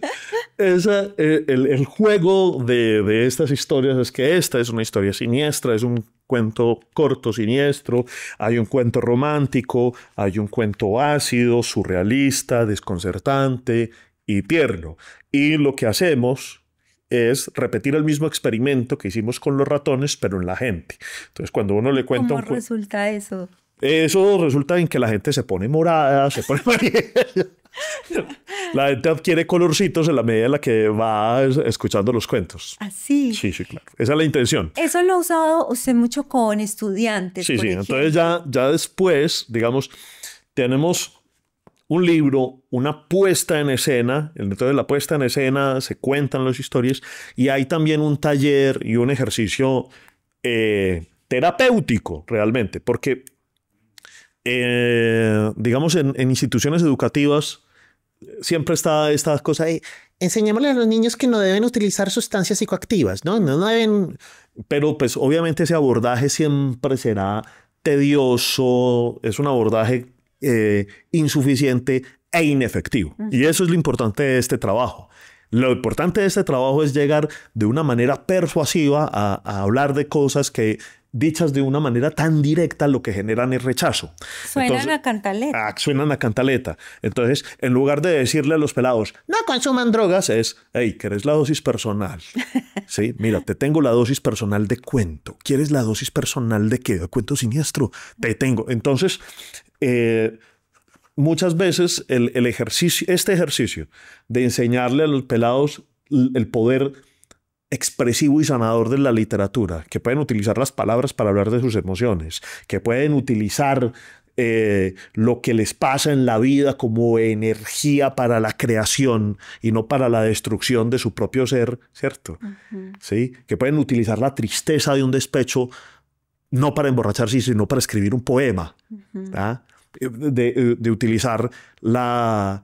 Speaker 1: Eh, el, juego de, estas historias es que esta es una historia siniestra, es un cuento corto, siniestro, hay un cuento romántico, hay un cuento ácido, surrealista, desconcertante y tierno. Y lo que hacemos es repetir el mismo experimento que hicimos con los ratones, pero en la gente. Entonces, cuando uno le cuenta... ¿Cómo
Speaker 3: resulta eso?
Speaker 1: Eso resulta en que la gente se pone morada, se pone La gente adquiere colorcitos en la medida en la que va escuchando los cuentos. Así. Ah, sí, sí, claro. Esa es la intención.
Speaker 3: Eso lo ha usado usted mucho con estudiantes. Sí, sí.
Speaker 1: Entonces ya, ya después, digamos, tenemos un libro, una puesta en escena, entonces la puesta en escena se cuentan las historias y hay también un taller y un ejercicio eh, terapéutico realmente, porque eh, digamos, en, instituciones educativas siempre está esta cosa de enseñémosle a los niños que no deben utilizar sustancias psicoactivas, ¿no? No deben... Pero pues obviamente ese abordaje siempre será tedioso, es un abordaje eh, insuficiente e inefectivo. Y eso es lo importante de este trabajo. Lo importante de este trabajo es llegar de una manera persuasiva a hablar de cosas que dichas de una manera tan directa, lo que generan es rechazo. Suenan a
Speaker 3: cantaleta.
Speaker 1: Ah, suenan a cantaleta. Entonces, en lugar de decirle a los pelados, no consuman drogas, es, hey, ¿quieres la dosis personal? sí, mira, te tengo la dosis personal de cuento. ¿Quieres la dosis personal de qué? De cuento siniestro. Te tengo. Entonces, eh, muchas veces el, el ejercicio, este ejercicio de enseñarle a los pelados el poder expresivo y sanador de la literatura, que pueden utilizar las palabras para hablar de sus emociones, que pueden utilizar eh, lo que les pasa en la vida como energía para la creación y no para la destrucción de su propio ser, ¿cierto? ¿Sí? Que pueden utilizar la tristeza de un despecho no para emborracharse, sino para escribir un poema, eh, eh, de, utilizar la,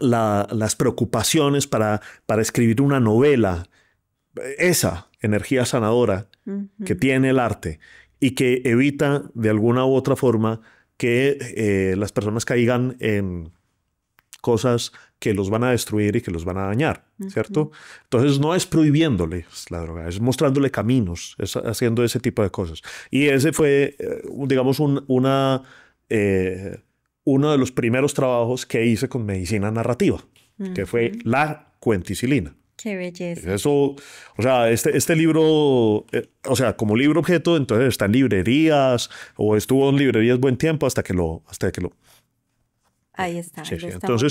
Speaker 1: las preocupaciones para, para escribir una novela, esa energía sanadora que tiene el arte y que evita de alguna u otra forma que eh, las personas caigan en cosas que los van a destruir y que los van a dañar, ¿cierto? Entonces no es prohibiéndoles la droga, es mostrándole caminos, es haciendo ese tipo de cosas. Y ese fue, eh, digamos, una, eh, uno de los primeros trabajos que hice con medicina narrativa, que fue la cuenticilina.
Speaker 3: Qué belleza.
Speaker 1: Eso, o sea, este, este libro, eh, o sea, como libro objeto, entonces está en librerías o estuvo en librerías buen tiempo hasta que lo, hasta que lo,
Speaker 3: Ahí está. Sí,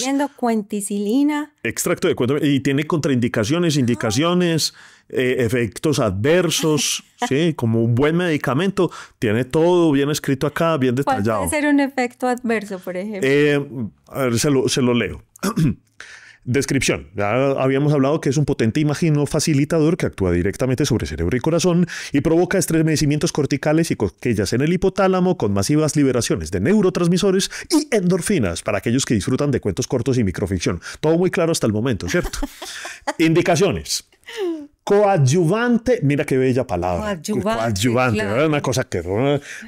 Speaker 3: viendo cuenticilina.
Speaker 1: Extracto de cuento. Y tiene contraindicaciones, indicaciones, eh, efectos adversos, sí, como un buen medicamento. Tiene todo bien escrito acá, bien detallado. puede ser
Speaker 3: un efecto adverso, por ejemplo?
Speaker 1: Eh, a ver, se lo, se lo leo. Descripción. Ya habíamos hablado que es un potente imagino facilitador que actúa directamente sobre cerebro y corazón y provoca estremecimientos corticales y coquillas en el hipotálamo con masivas liberaciones de neurotransmisores y endorfinas para aquellos que disfrutan de cuentos cortos y microficción. Todo muy claro hasta el momento, ¿cierto? Indicaciones coadyuvante, mira qué bella palabra. Coadyuvante. coadyuvante Una cosa que.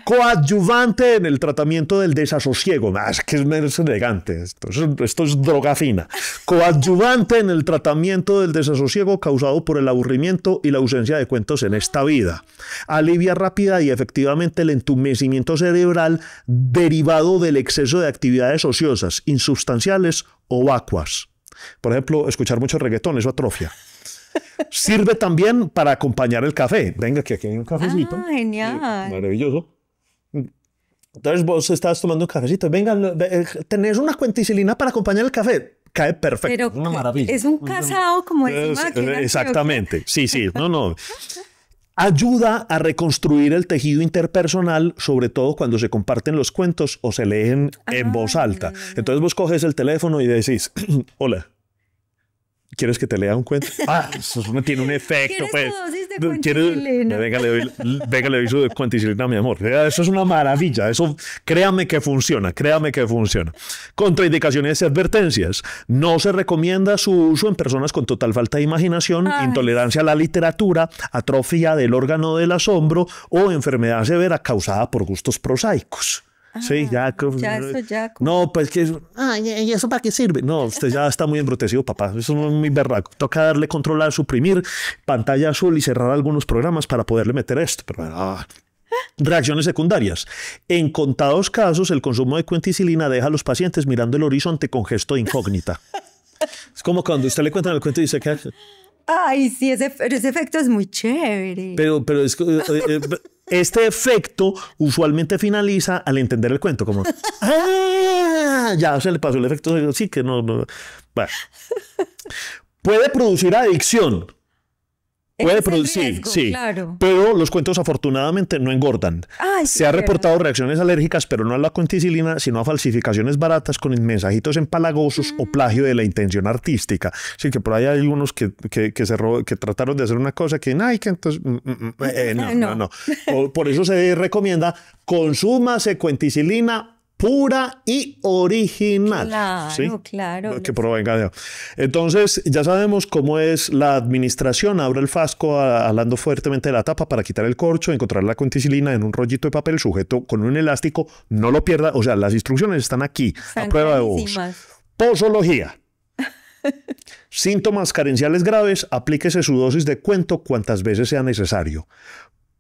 Speaker 1: Coadyuvante en el tratamiento del desasosiego. más que es menos elegante. Esto es, esto es drogafina. Coadyuvante en el tratamiento del desasosiego causado por el aburrimiento y la ausencia de cuentos en esta vida. Alivia rápida y efectivamente el entumecimiento cerebral derivado del exceso de actividades ociosas, insubstanciales o vacuas. Por ejemplo, escuchar mucho reggaetón, eso atrofia. Sirve también para acompañar el café. Venga, que aquí hay un cafecito. Ah, genial. Maravilloso. Entonces vos estás tomando un cafecito. Venga, eh, tenés una cuenticilina para acompañar el café.
Speaker 4: Cae perfecto. una maravilla. Es un casado como es, Exactamente.
Speaker 1: Sí, sí. No, no. Ayuda a reconstruir el tejido interpersonal, sobre todo cuando se comparten los cuentos o se leen en ah, voz alta. Entonces vos coges el teléfono y decís, hola, ¿Quieres que te lea un cuento? Ah, eso tiene un efecto, pues. Venga, le venga, le su mi amor. Eso es una maravilla. Eso, créame que funciona, créame que funciona. Contraindicaciones y advertencias. No se recomienda su uso en personas con total falta de imaginación, intolerancia a la literatura, atrofia del órgano del asombro o enfermedad severa causada por gustos prosaicos sí, ah, ya. eso no, pues que. Ah, ¿y eso para qué sirve? No, usted ya está muy embrutecido, papá. Eso es muy berraco. Toca darle control a suprimir pantalla azul y cerrar algunos programas para poderle meter esto. Pero. Ah, reacciones secundarias. En contados casos, el consumo de cuenticilina deja a los pacientes mirando el horizonte con gesto incógnita. es como cuando usted le cuenta el cuento y dice que.
Speaker 3: Ay, sí, ese, efecto es muy chévere.
Speaker 1: Pero, pero es, eh, eh, este efecto usualmente finaliza al entender el cuento, como ah, ya se le pasó el efecto, sí que no, no. puede producir adicción Puede producir, sí. Pero los cuentos afortunadamente no engordan. Se ha reportado reacciones alérgicas, pero no a la cuenticilina, sino a falsificaciones baratas con mensajitos empalagosos o mm. plagio de la intención artística. Así que por ahí hay algunos que, trataron de hacer una cosa que, ay, que entonces. Mm, mm, eh, eh, no, no, no. por, eso se recomienda consúmase cuenticilina pura y original. Claro,
Speaker 3: claro. Que
Speaker 1: provenga de... Entonces, ya sabemos cómo es la administración. Abro el frasco hablando fuertemente de la tapa para quitar el corcho, encontrar la cuenticilina en un rollito de papel sujeto con un elástico. No lo pierda. O sea, las instrucciones están aquí, a prueba de voz. Posología. Síntomas carenciales graves, aplíquese su dosis de cuento cuantas veces sea necesario.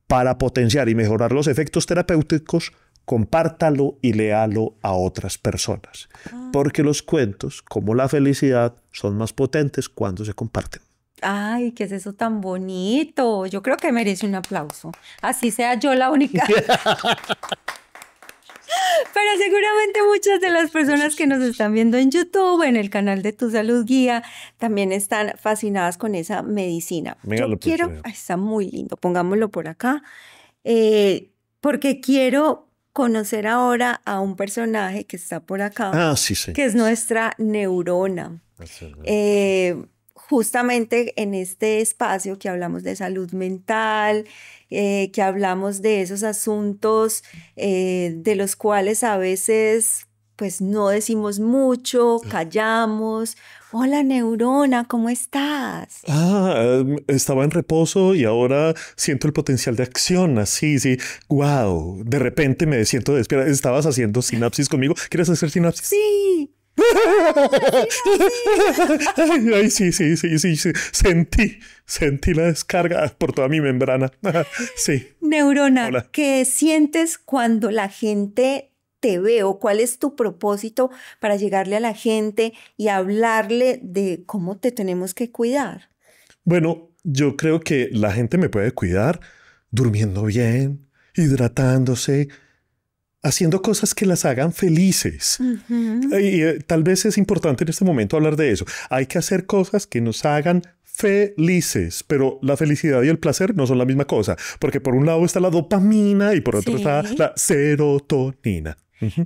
Speaker 1: Para potenciar y mejorar los efectos terapéuticos, compártalo y léalo a otras personas. Ah. Porque los cuentos, como la felicidad, son más potentes cuando se comparten.
Speaker 3: Ay, ¿qué es eso tan bonito? Yo creo que merece un aplauso. Así sea yo la única. Pero seguramente muchas de las personas que nos están viendo en YouTube, en el canal de Tu Salud Guía, también están fascinadas con esa medicina. Mira lo quiero, está muy lindo, pongámoslo por acá, eh, porque quiero conocer ahora a un personaje que está por acá, ah, que es nuestra neurona. Eh, justamente en este espacio que hablamos de salud mental, eh, que hablamos de esos asuntos eh, de los cuales a veces pues no decimos mucho, eh. callamos. Hola neurona, ¿cómo estás?
Speaker 1: Ah, em, estaba en reposo y ahora siento el potencial de acción, así, sí. Wow, de repente me siento despierta. Estabas haciendo sinapsis conmigo. ¿Quieres hacer sinapsis? Sí. Ay, sí, sí, sí, sí, sí. Sentí, sentí la descarga por toda mi membrana. Sí. Neurona,
Speaker 3: ¿qué sientes cuando la gente te veo, cuál es tu propósito para llegarle a la gente y hablarle de cómo te tenemos que cuidar.
Speaker 1: Bueno, yo creo que la gente me puede cuidar durmiendo bien, hidratándose, haciendo cosas que las hagan felices. Y eh, tal vez es importante en este momento hablar de eso. Hay que hacer cosas que nos hagan felices, pero la felicidad y el placer no son la misma cosa, porque por un lado está la dopamina y por otro está la serotonina.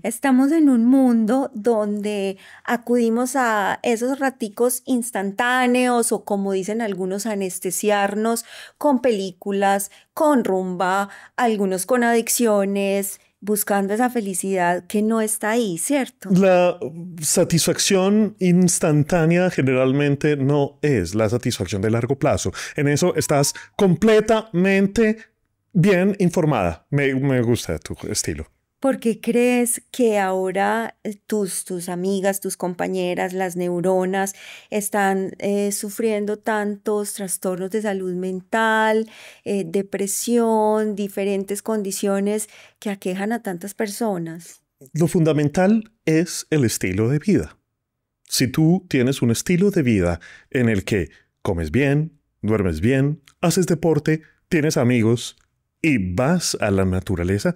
Speaker 3: Estamos en un mundo donde acudimos a esos raticos instantáneos o como dicen algunos, anestesiarnos con películas, con rumba, algunos con adicciones, buscando esa felicidad que no está ahí, ¿cierto?
Speaker 1: La satisfacción instantánea generalmente no es la satisfacción de largo plazo. En eso estás completamente bien informada. me gusta tu estilo.
Speaker 3: ¿Por qué crees que ahora eh, tus, tus amigas, tus compañeras, las neuronas están eh, sufriendo tantos trastornos de salud mental, eh, depresión, diferentes condiciones que aquejan a tantas personas?
Speaker 1: Lo fundamental es el estilo de vida. Si tú tienes un estilo de vida en el que comes bien, duermes bien, haces deporte, tienes amigos y vas a la naturaleza,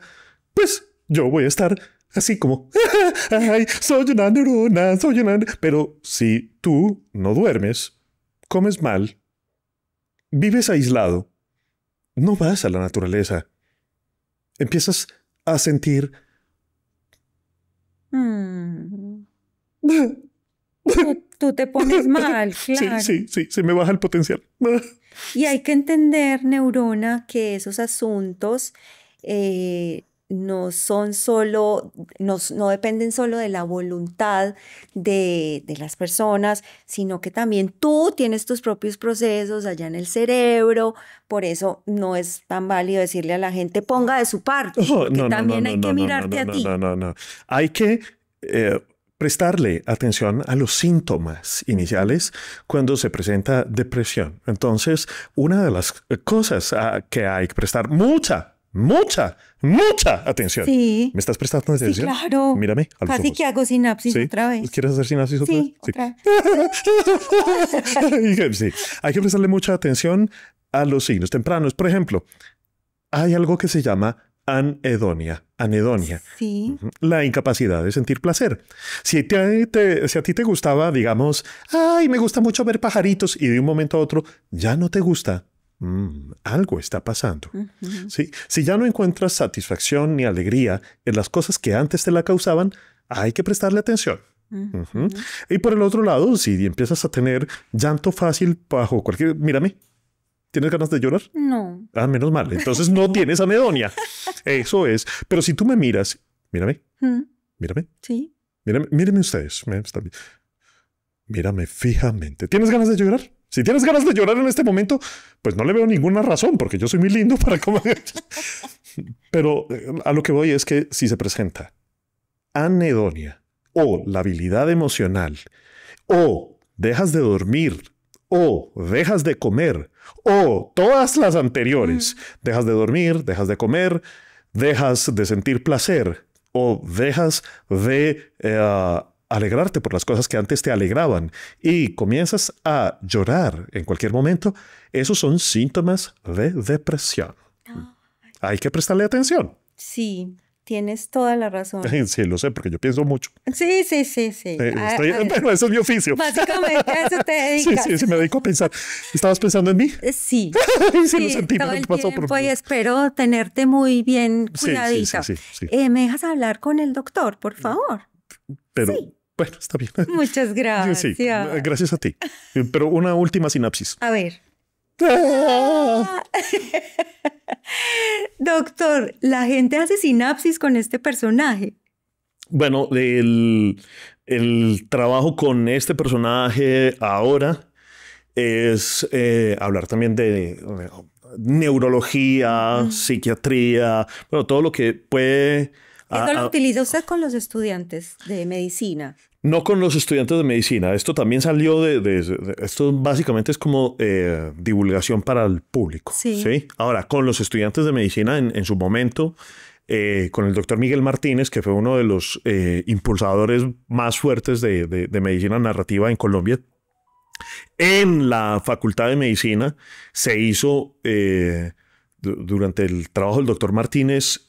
Speaker 1: pues yo voy a estar así como, ay, soy una neurona, soy una... Pero si tú no duermes, comes mal, vives aislado, no vas a la naturaleza, empiezas a sentir...
Speaker 4: Mm.
Speaker 3: tú, te pones mal, claro. Sí, sí,
Speaker 1: sí, se me baja el potencial.
Speaker 3: Y hay que entender, neurona, que esos asuntos eh, no son solo, no, no, dependen solo de la voluntad de, de, las personas, sino que también tú tienes tus propios procesos allá en el cerebro, por eso no es tan válido decirle a la gente ponga de su parte, oh, que también hay que mirarte
Speaker 1: No, hay que... Eh, prestarle atención a los síntomas iniciales cuando se presenta depresión. Entonces, una de las cosas ah, que hay que prestar mucha mucha, mucha atención. Sí. ¿Me estás prestando atención? Sí, claro. Mírame. A los Casi que
Speaker 3: hago sinapsis
Speaker 1: otra vez. ¿Quieres hacer sinapsis otra sí, Otra sí. Hay que prestarle mucha atención a los signos tempranos. Por ejemplo, hay algo que se llama anedonia. Anedonia. Sí. La incapacidad de sentir placer. Si, si a ti te gustaba, digamos, ay, me gusta mucho ver pajaritos y de un momento a otro ya no te gusta, Mm, algo está pasando. ¿Sí? Si ya no encuentras satisfacción ni alegría en las cosas que antes te la causaban, hay que prestarle atención. Y por el otro lado, si empiezas a tener llanto fácil bajo cualquier... Mírame, ¿Tienes ganas de llorar? No. Ah, menos mal. Entonces no tienes anedonia. Eso es. Pero si tú me miras, mírame. Mírame. Sí. Mírame, ustedes. Mírame fijamente. ¿Tienes ganas de llorar? Si tienes ganas de llorar en este momento, pues no le veo ninguna razón, porque yo soy muy lindo para comer. Pero eh, a lo que voy es que si se presenta anedonia o la habilidad emocional o dejas de dormir o dejas de comer o todas las anteriores, dejas de dormir, dejas de comer, dejas de sentir placer o dejas de eh, alegrarte por las cosas que antes te alegraban y comienzas a llorar en cualquier momento, esos son síntomas de depresión. Ah, Hay que prestarle atención.
Speaker 3: Sí, tienes toda la razón.
Speaker 1: Sí, lo sé, porque yo pienso mucho.
Speaker 3: Sí, sí, sí, sí. Eh, ah, ah,
Speaker 1: eso es mi oficio.
Speaker 3: Básicamente eso te dedicas. Sí, sí, sí,
Speaker 1: me dedico a pensar. ¿Estabas pensando en mí? Eh, sí.
Speaker 3: sí, lo sentí, todo tiempo espero tenerte muy bien cuidadita. Eh, ¿Me dejas hablar con el doctor, por mm, favor?
Speaker 1: Pero... Bueno, está bien. Muchas gracias. gracias a ti. Eh, pero una última sinapsis.
Speaker 3: A ver. Doctor, la gente hace sinapsis con este personaje.
Speaker 1: Bueno, el, trabajo con este personaje ahora es eh, hablar también de neurología, psiquiatría, bueno, todo lo que puede... ¿Esto lo
Speaker 3: utiliza usted con los estudiantes de medicina?
Speaker 1: No con los estudiantes de medicina. Esto también salió de... esto básicamente es como eh, divulgación para el público. Sí. Ahora, con los estudiantes de medicina en, su momento, eh, con el doctor Miguel Martínez, que fue uno de los eh, impulsadores más fuertes de, medicina narrativa en Colombia. En la Facultad de Medicina se hizo, durante el trabajo del doctor Martínez,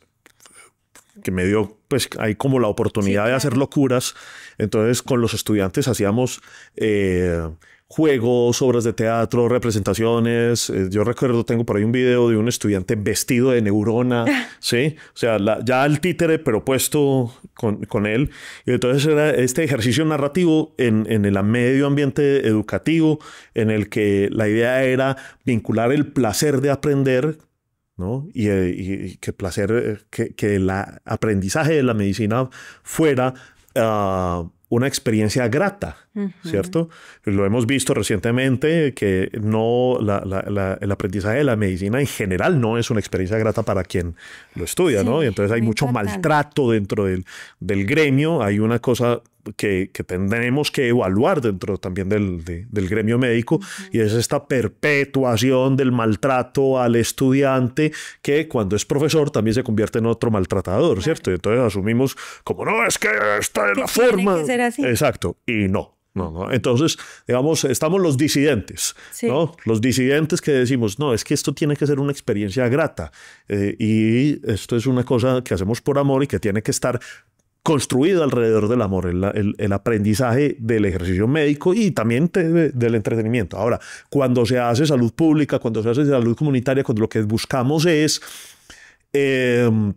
Speaker 1: que me dio pues ahí como la oportunidad de hacer locuras. Entonces con los estudiantes hacíamos eh, juegos, obras de teatro, representaciones. Eh, yo recuerdo, tengo por ahí un video de un estudiante vestido de neurona, ¿sí? O sea, ya el títere, pero puesto con, él. Y entonces era este ejercicio narrativo en, en el medio ambiente educativo, en el que la idea era vincular el placer de aprender y, qué eh, que placer, eh, que, el aprendizaje de la medicina fuera ah, una experiencia grata, ¿cierto? Lo hemos visto recientemente que no el aprendizaje de la medicina en general no es una experiencia grata para quien lo estudia, ¿no? Y entonces hay mucho maltrato dentro del, gremio, hay una cosa que, que, tenemos que evaluar dentro también del, gremio médico y es esta perpetuación del maltrato al estudiante que cuando es profesor también se convierte en otro maltratador, ¿cierto? Y entonces asumimos como no, es que está en la forma. Exacto, y no. No, Entonces, digamos, estamos los disidentes, ¿no? Los disidentes que decimos, no, es que esto tiene que ser una experiencia grata eh, y esto es una cosa que hacemos por amor y que tiene que estar construida alrededor del amor, el, el, aprendizaje del ejercicio médico y también del entretenimiento. Ahora, cuando se hace salud pública, cuando se hace salud comunitaria, cuando lo que buscamos es em,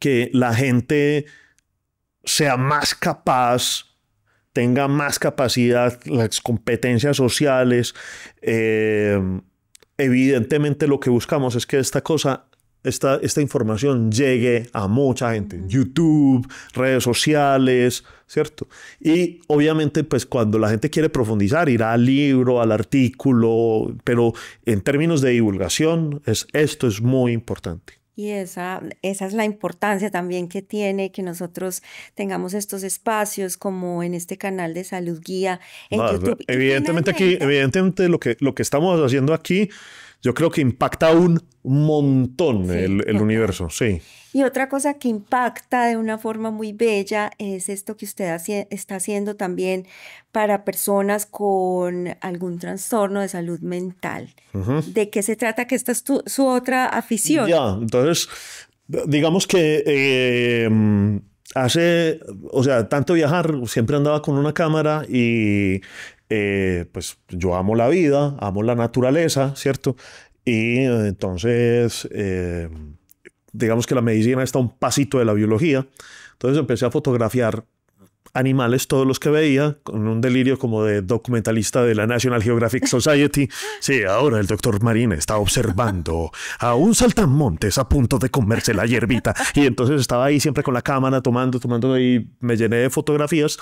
Speaker 1: que la gente sea más capaz tenga más capacidad, las competencias sociales. Eh, evidentemente lo que buscamos es que esta cosa, esta, esta información llegue a mucha gente. YouTube, redes sociales, ¿cierto? Y obviamente pues cuando la gente quiere profundizar, irá al libro, al artículo, pero en términos de divulgación, es, esto es muy importante.
Speaker 3: Y esa, esa es la importancia también que tiene que nosotros tengamos estos espacios como en este canal de Salud Guía
Speaker 1: Evidentemente aquí, evidentemente lo que, lo que estamos haciendo aquí, yo creo que impacta aún un montón el, universo, sí.
Speaker 3: Y otra cosa que impacta de una forma muy bella es esto que usted está haciendo también para personas con algún trastorno de salud mental. ¿De qué se trata? Que
Speaker 1: esta es su otra afición. Ya, entonces, digamos que... Em, hace, o sea, tanto viajar, siempre andaba con una cámara y eh, pues yo amo la vida, amo la naturaleza, ¿cierto? Y entonces, eh, digamos que la medicina está un pasito de la biología. Entonces empecé a fotografiar animales, todos los que veía, con un delirio como de documentalista de la National Geographic Society. Sí, ahora el doctor Marín está observando a un saltamontes a punto de comerse la hierbita. Y entonces estaba ahí siempre con la cámara tomando, tomando, y me llené de fotografías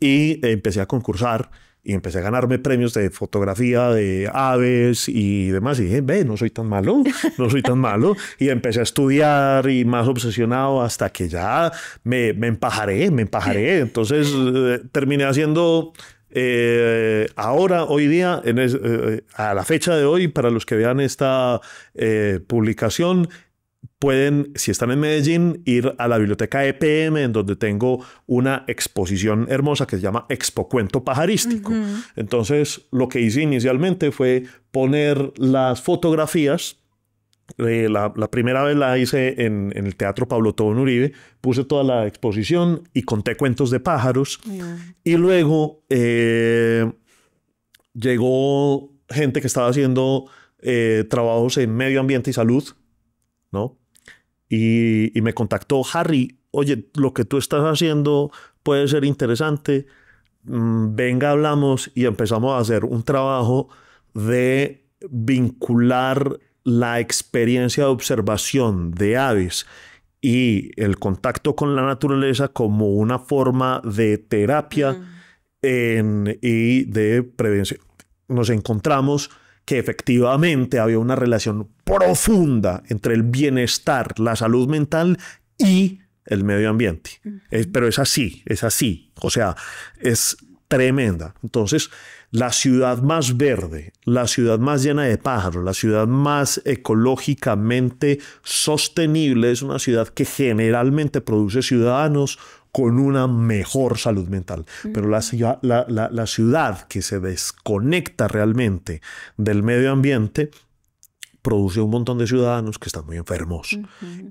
Speaker 1: y empecé a concursar y empecé a ganarme premios de fotografía de aves y demás. Y dije, ve, no soy tan malo, no soy tan malo. Y empecé a estudiar y más obsesionado hasta que ya me, me empajaré, me empajaré. Entonces eh, terminé haciendo eh, ahora, hoy día, eh, a la fecha de hoy, para los que vean esta publicación, pueden, si están en Medellín, ir a la biblioteca EPM, en donde tengo una exposición hermosa que se llama Expo Cuento Pajarístico. Entonces, lo que hice inicialmente fue poner las fotografías. Eh, la, primera vez la hice en, el Teatro Pablo Tobón Uribe, puse toda la exposición y conté cuentos de pájaros. Y luego eh, llegó gente que estaba haciendo eh, trabajos en medio ambiente y salud, ¿no? y, me contactó Harry, oye, lo que tú estás haciendo puede ser interesante, mm, venga, hablamos y empezamos a hacer un trabajo de vincular la experiencia de observación de aves y el contacto con la naturaleza como una forma de terapia y de prevención. Nos encontramos que efectivamente había una relación profunda entre el bienestar, la salud mental y el medio ambiente. pero es así, es así. O sea, es tremenda. Entonces, la ciudad más verde, la ciudad más llena de pájaros, la ciudad más ecológicamente sostenible es una ciudad que generalmente produce ciudadanos con una mejor salud mental. Pero la ciudad que se desconecta realmente del medio ambiente produce un montón de ciudadanos que están muy enfermos.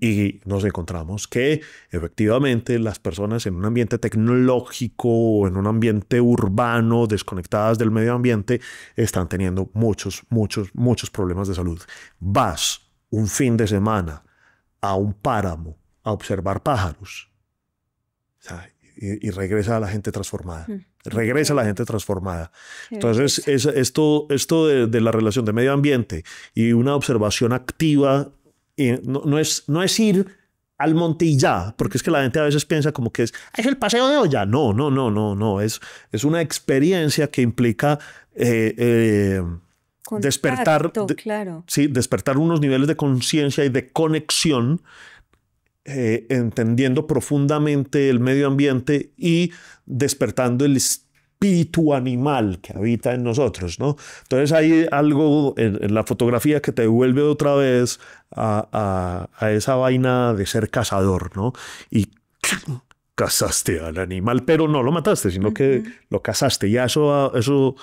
Speaker 1: Y nos encontramos que efectivamente las personas en un ambiente tecnológico o en un ambiente urbano, desconectadas del medio ambiente, están teniendo muchos, muchos, muchos problemas de salud. Vas un fin de semana a un páramo a observar pájaros. y, regresa a la gente transformada. Mm regresa la gente transformada. Entonces, es, esto, esto de, la relación de medio ambiente y una observación activa, eh, no, es, no es ir al monte y ya, porque es que la gente a veces piensa como que es, es el paseo de olla. No, no, no, no, no, es, es una experiencia que implica... Eh, eh, despertar, sí, despertar unos niveles de conciencia y de conexión eh, entendiendo profundamente el medio ambiente y despertando el espíritu animal que habita en nosotros, ¿no? Entonces hay algo en, la fotografía que te vuelve otra vez a, esa vaina de ser cazador, ¿no? Y cazaste al animal, pero no lo mataste, sino que lo cazaste. Y eso, eso,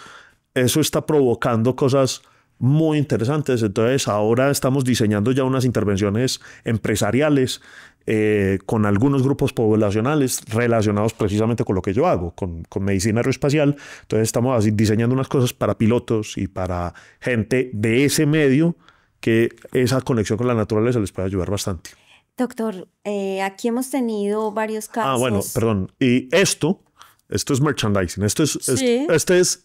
Speaker 1: eso está provocando cosas muy interesantes. Entonces ahora estamos diseñando ya unas intervenciones empresariales eh, con algunos grupos poblacionales relacionados precisamente con lo que yo hago, con, con, medicina aeroespacial. Entonces estamos así diseñando unas cosas para pilotos y para gente de ese medio que esa conexión con la naturaleza les puede ayudar bastante.
Speaker 3: Doctor, eh, aquí hemos tenido varios casos. Ah, bueno,
Speaker 1: perdón. Y esto, esto es merchandising, esto es, es este es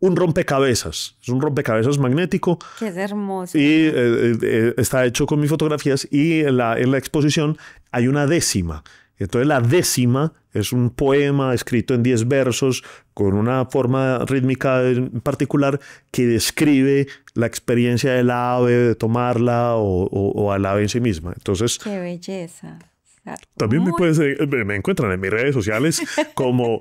Speaker 1: un rompecabezas. Es un rompecabezas magnético.
Speaker 3: Que hermoso.
Speaker 1: Y eh, eh, eh, está hecho con mis fotografías y en la, exposición hay una décima. Entonces la décima es un poema escrito en 10 versos con una forma rítmica en particular que describe la experiencia del ave de tomarla o, o, al ave en sí misma. Entonces, qué belleza. También me, puedes, me encuentran en mis redes sociales como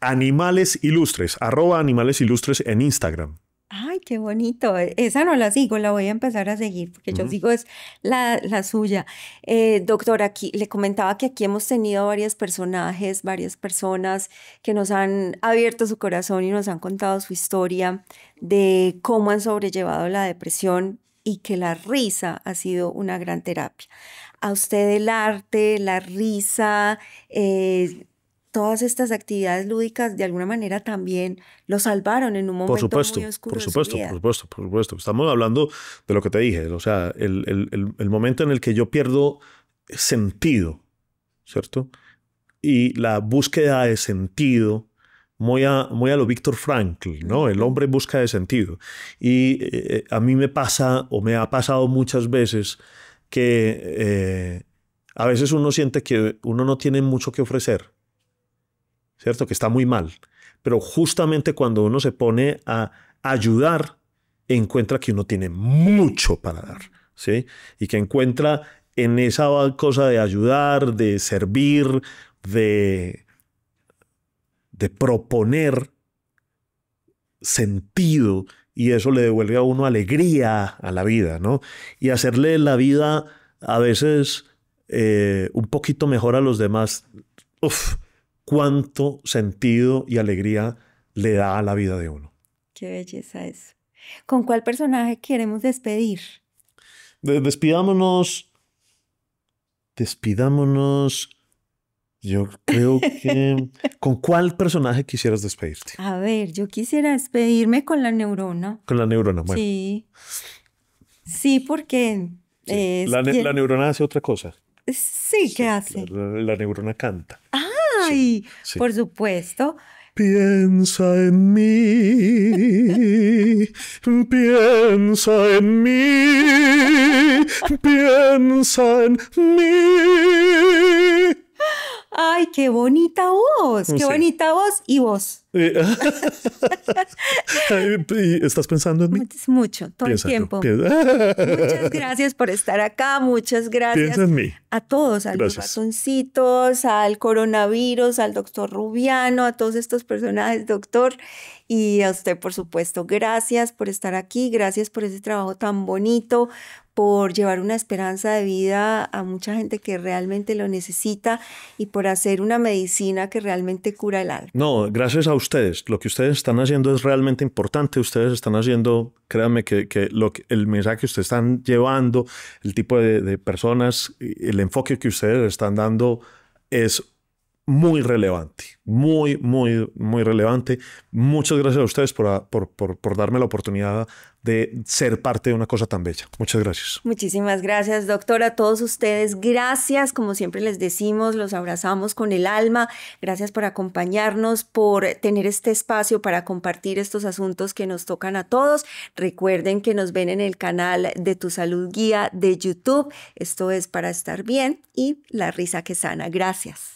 Speaker 1: Animales Ilustres, arroba Animales Ilustres en Instagram.
Speaker 3: Ay, qué bonito. E-, esa no la sigo, la voy a empezar a seguir, porque yo sigo es la, suya. Eh, doctor, aquí le comentaba que aquí hemos tenido varios personajes, varias personas que nos han abierto su corazón y nos han contado su historia de cómo han sobrellevado la depresión y que la risa ha sido una gran terapia. A usted el arte, la risa, eh, todas estas actividades lúdicas de alguna manera también lo salvaron en un momento por supuesto, muy oscuro Por supuesto, por
Speaker 1: supuesto, por supuesto. Estamos hablando de lo que te dije, o sea, el, el, el, momento en el que yo pierdo sentido, ¿cierto? Y la búsqueda de sentido muy a, muy a lo Víctor Frankl, ¿no? El hombre busca de sentido. Y eh, a mí me pasa, o me ha pasado muchas veces, que eh, a veces uno siente que uno no tiene mucho que ofrecer. ¿cierto? Que está muy mal. Pero justamente cuando uno se pone a ayudar, encuentra que uno tiene mucho para dar, ¿sí? Y que encuentra en esa cosa de ayudar, de servir, de, de proponer sentido y eso le devuelve a uno alegría a la vida, ¿no? Y hacerle la vida a veces eh, un poquito mejor a los demás, uf, cuánto sentido y alegría le da a la vida de uno.
Speaker 3: Qué belleza eso. ¿Con cuál personaje queremos despedir?
Speaker 1: despidámonos. Despidámonos. Yo creo que... ¿Con cuál personaje quisieras despedirte?
Speaker 3: A ver, yo quisiera despedirme con la neurona.
Speaker 1: Con la neurona, bueno.
Speaker 3: Sí. Sí, porque... La, neurona
Speaker 1: hace otra cosa.
Speaker 3: Sí, ¿qué hace?
Speaker 1: La, la neurona canta. Ah, Ay,
Speaker 3: por supuesto. Piensa en
Speaker 1: mí, piensa en mí, piensa en mí
Speaker 3: ay, qué bonita voz, qué bonita voz y vos.
Speaker 1: Eh, ¿Estás pensando en mí? Mucho, todo el tiempo. muchas
Speaker 3: gracias por estar acá, muchas gracias a todos, a los ratoncitos, al coronavirus, al doctor Rubiano, a todos estos personajes, doctor, y a usted, por supuesto. Gracias por estar aquí, gracias por ese trabajo tan bonito, por llevar una esperanza de vida a mucha gente que realmente lo necesita y por hacer una medicina que realmente cura el alma.
Speaker 1: No, gracias a ustedes. Lo que ustedes están haciendo es realmente importante. Ustedes están haciendo, créanme que, el mensaje que ustedes están llevando, el tipo de, de personas, el enfoque que ustedes están dando es muy relevante, muy, muy, muy relevante. Muchas gracias a ustedes por, por, darme la oportunidad de ser parte de una cosa tan bella. Muchas gracias.
Speaker 3: Muchísimas gracias, doctor. A todos ustedes, gracias. Como siempre les decimos, los abrazamos con el alma. Gracias por acompañarnos, por tener este espacio para compartir estos asuntos que nos tocan a todos. Recuerden que nos ven en el canal de Tu Salud Guía de YouTube. Esto es para estar bien y la risa que sana. Gracias.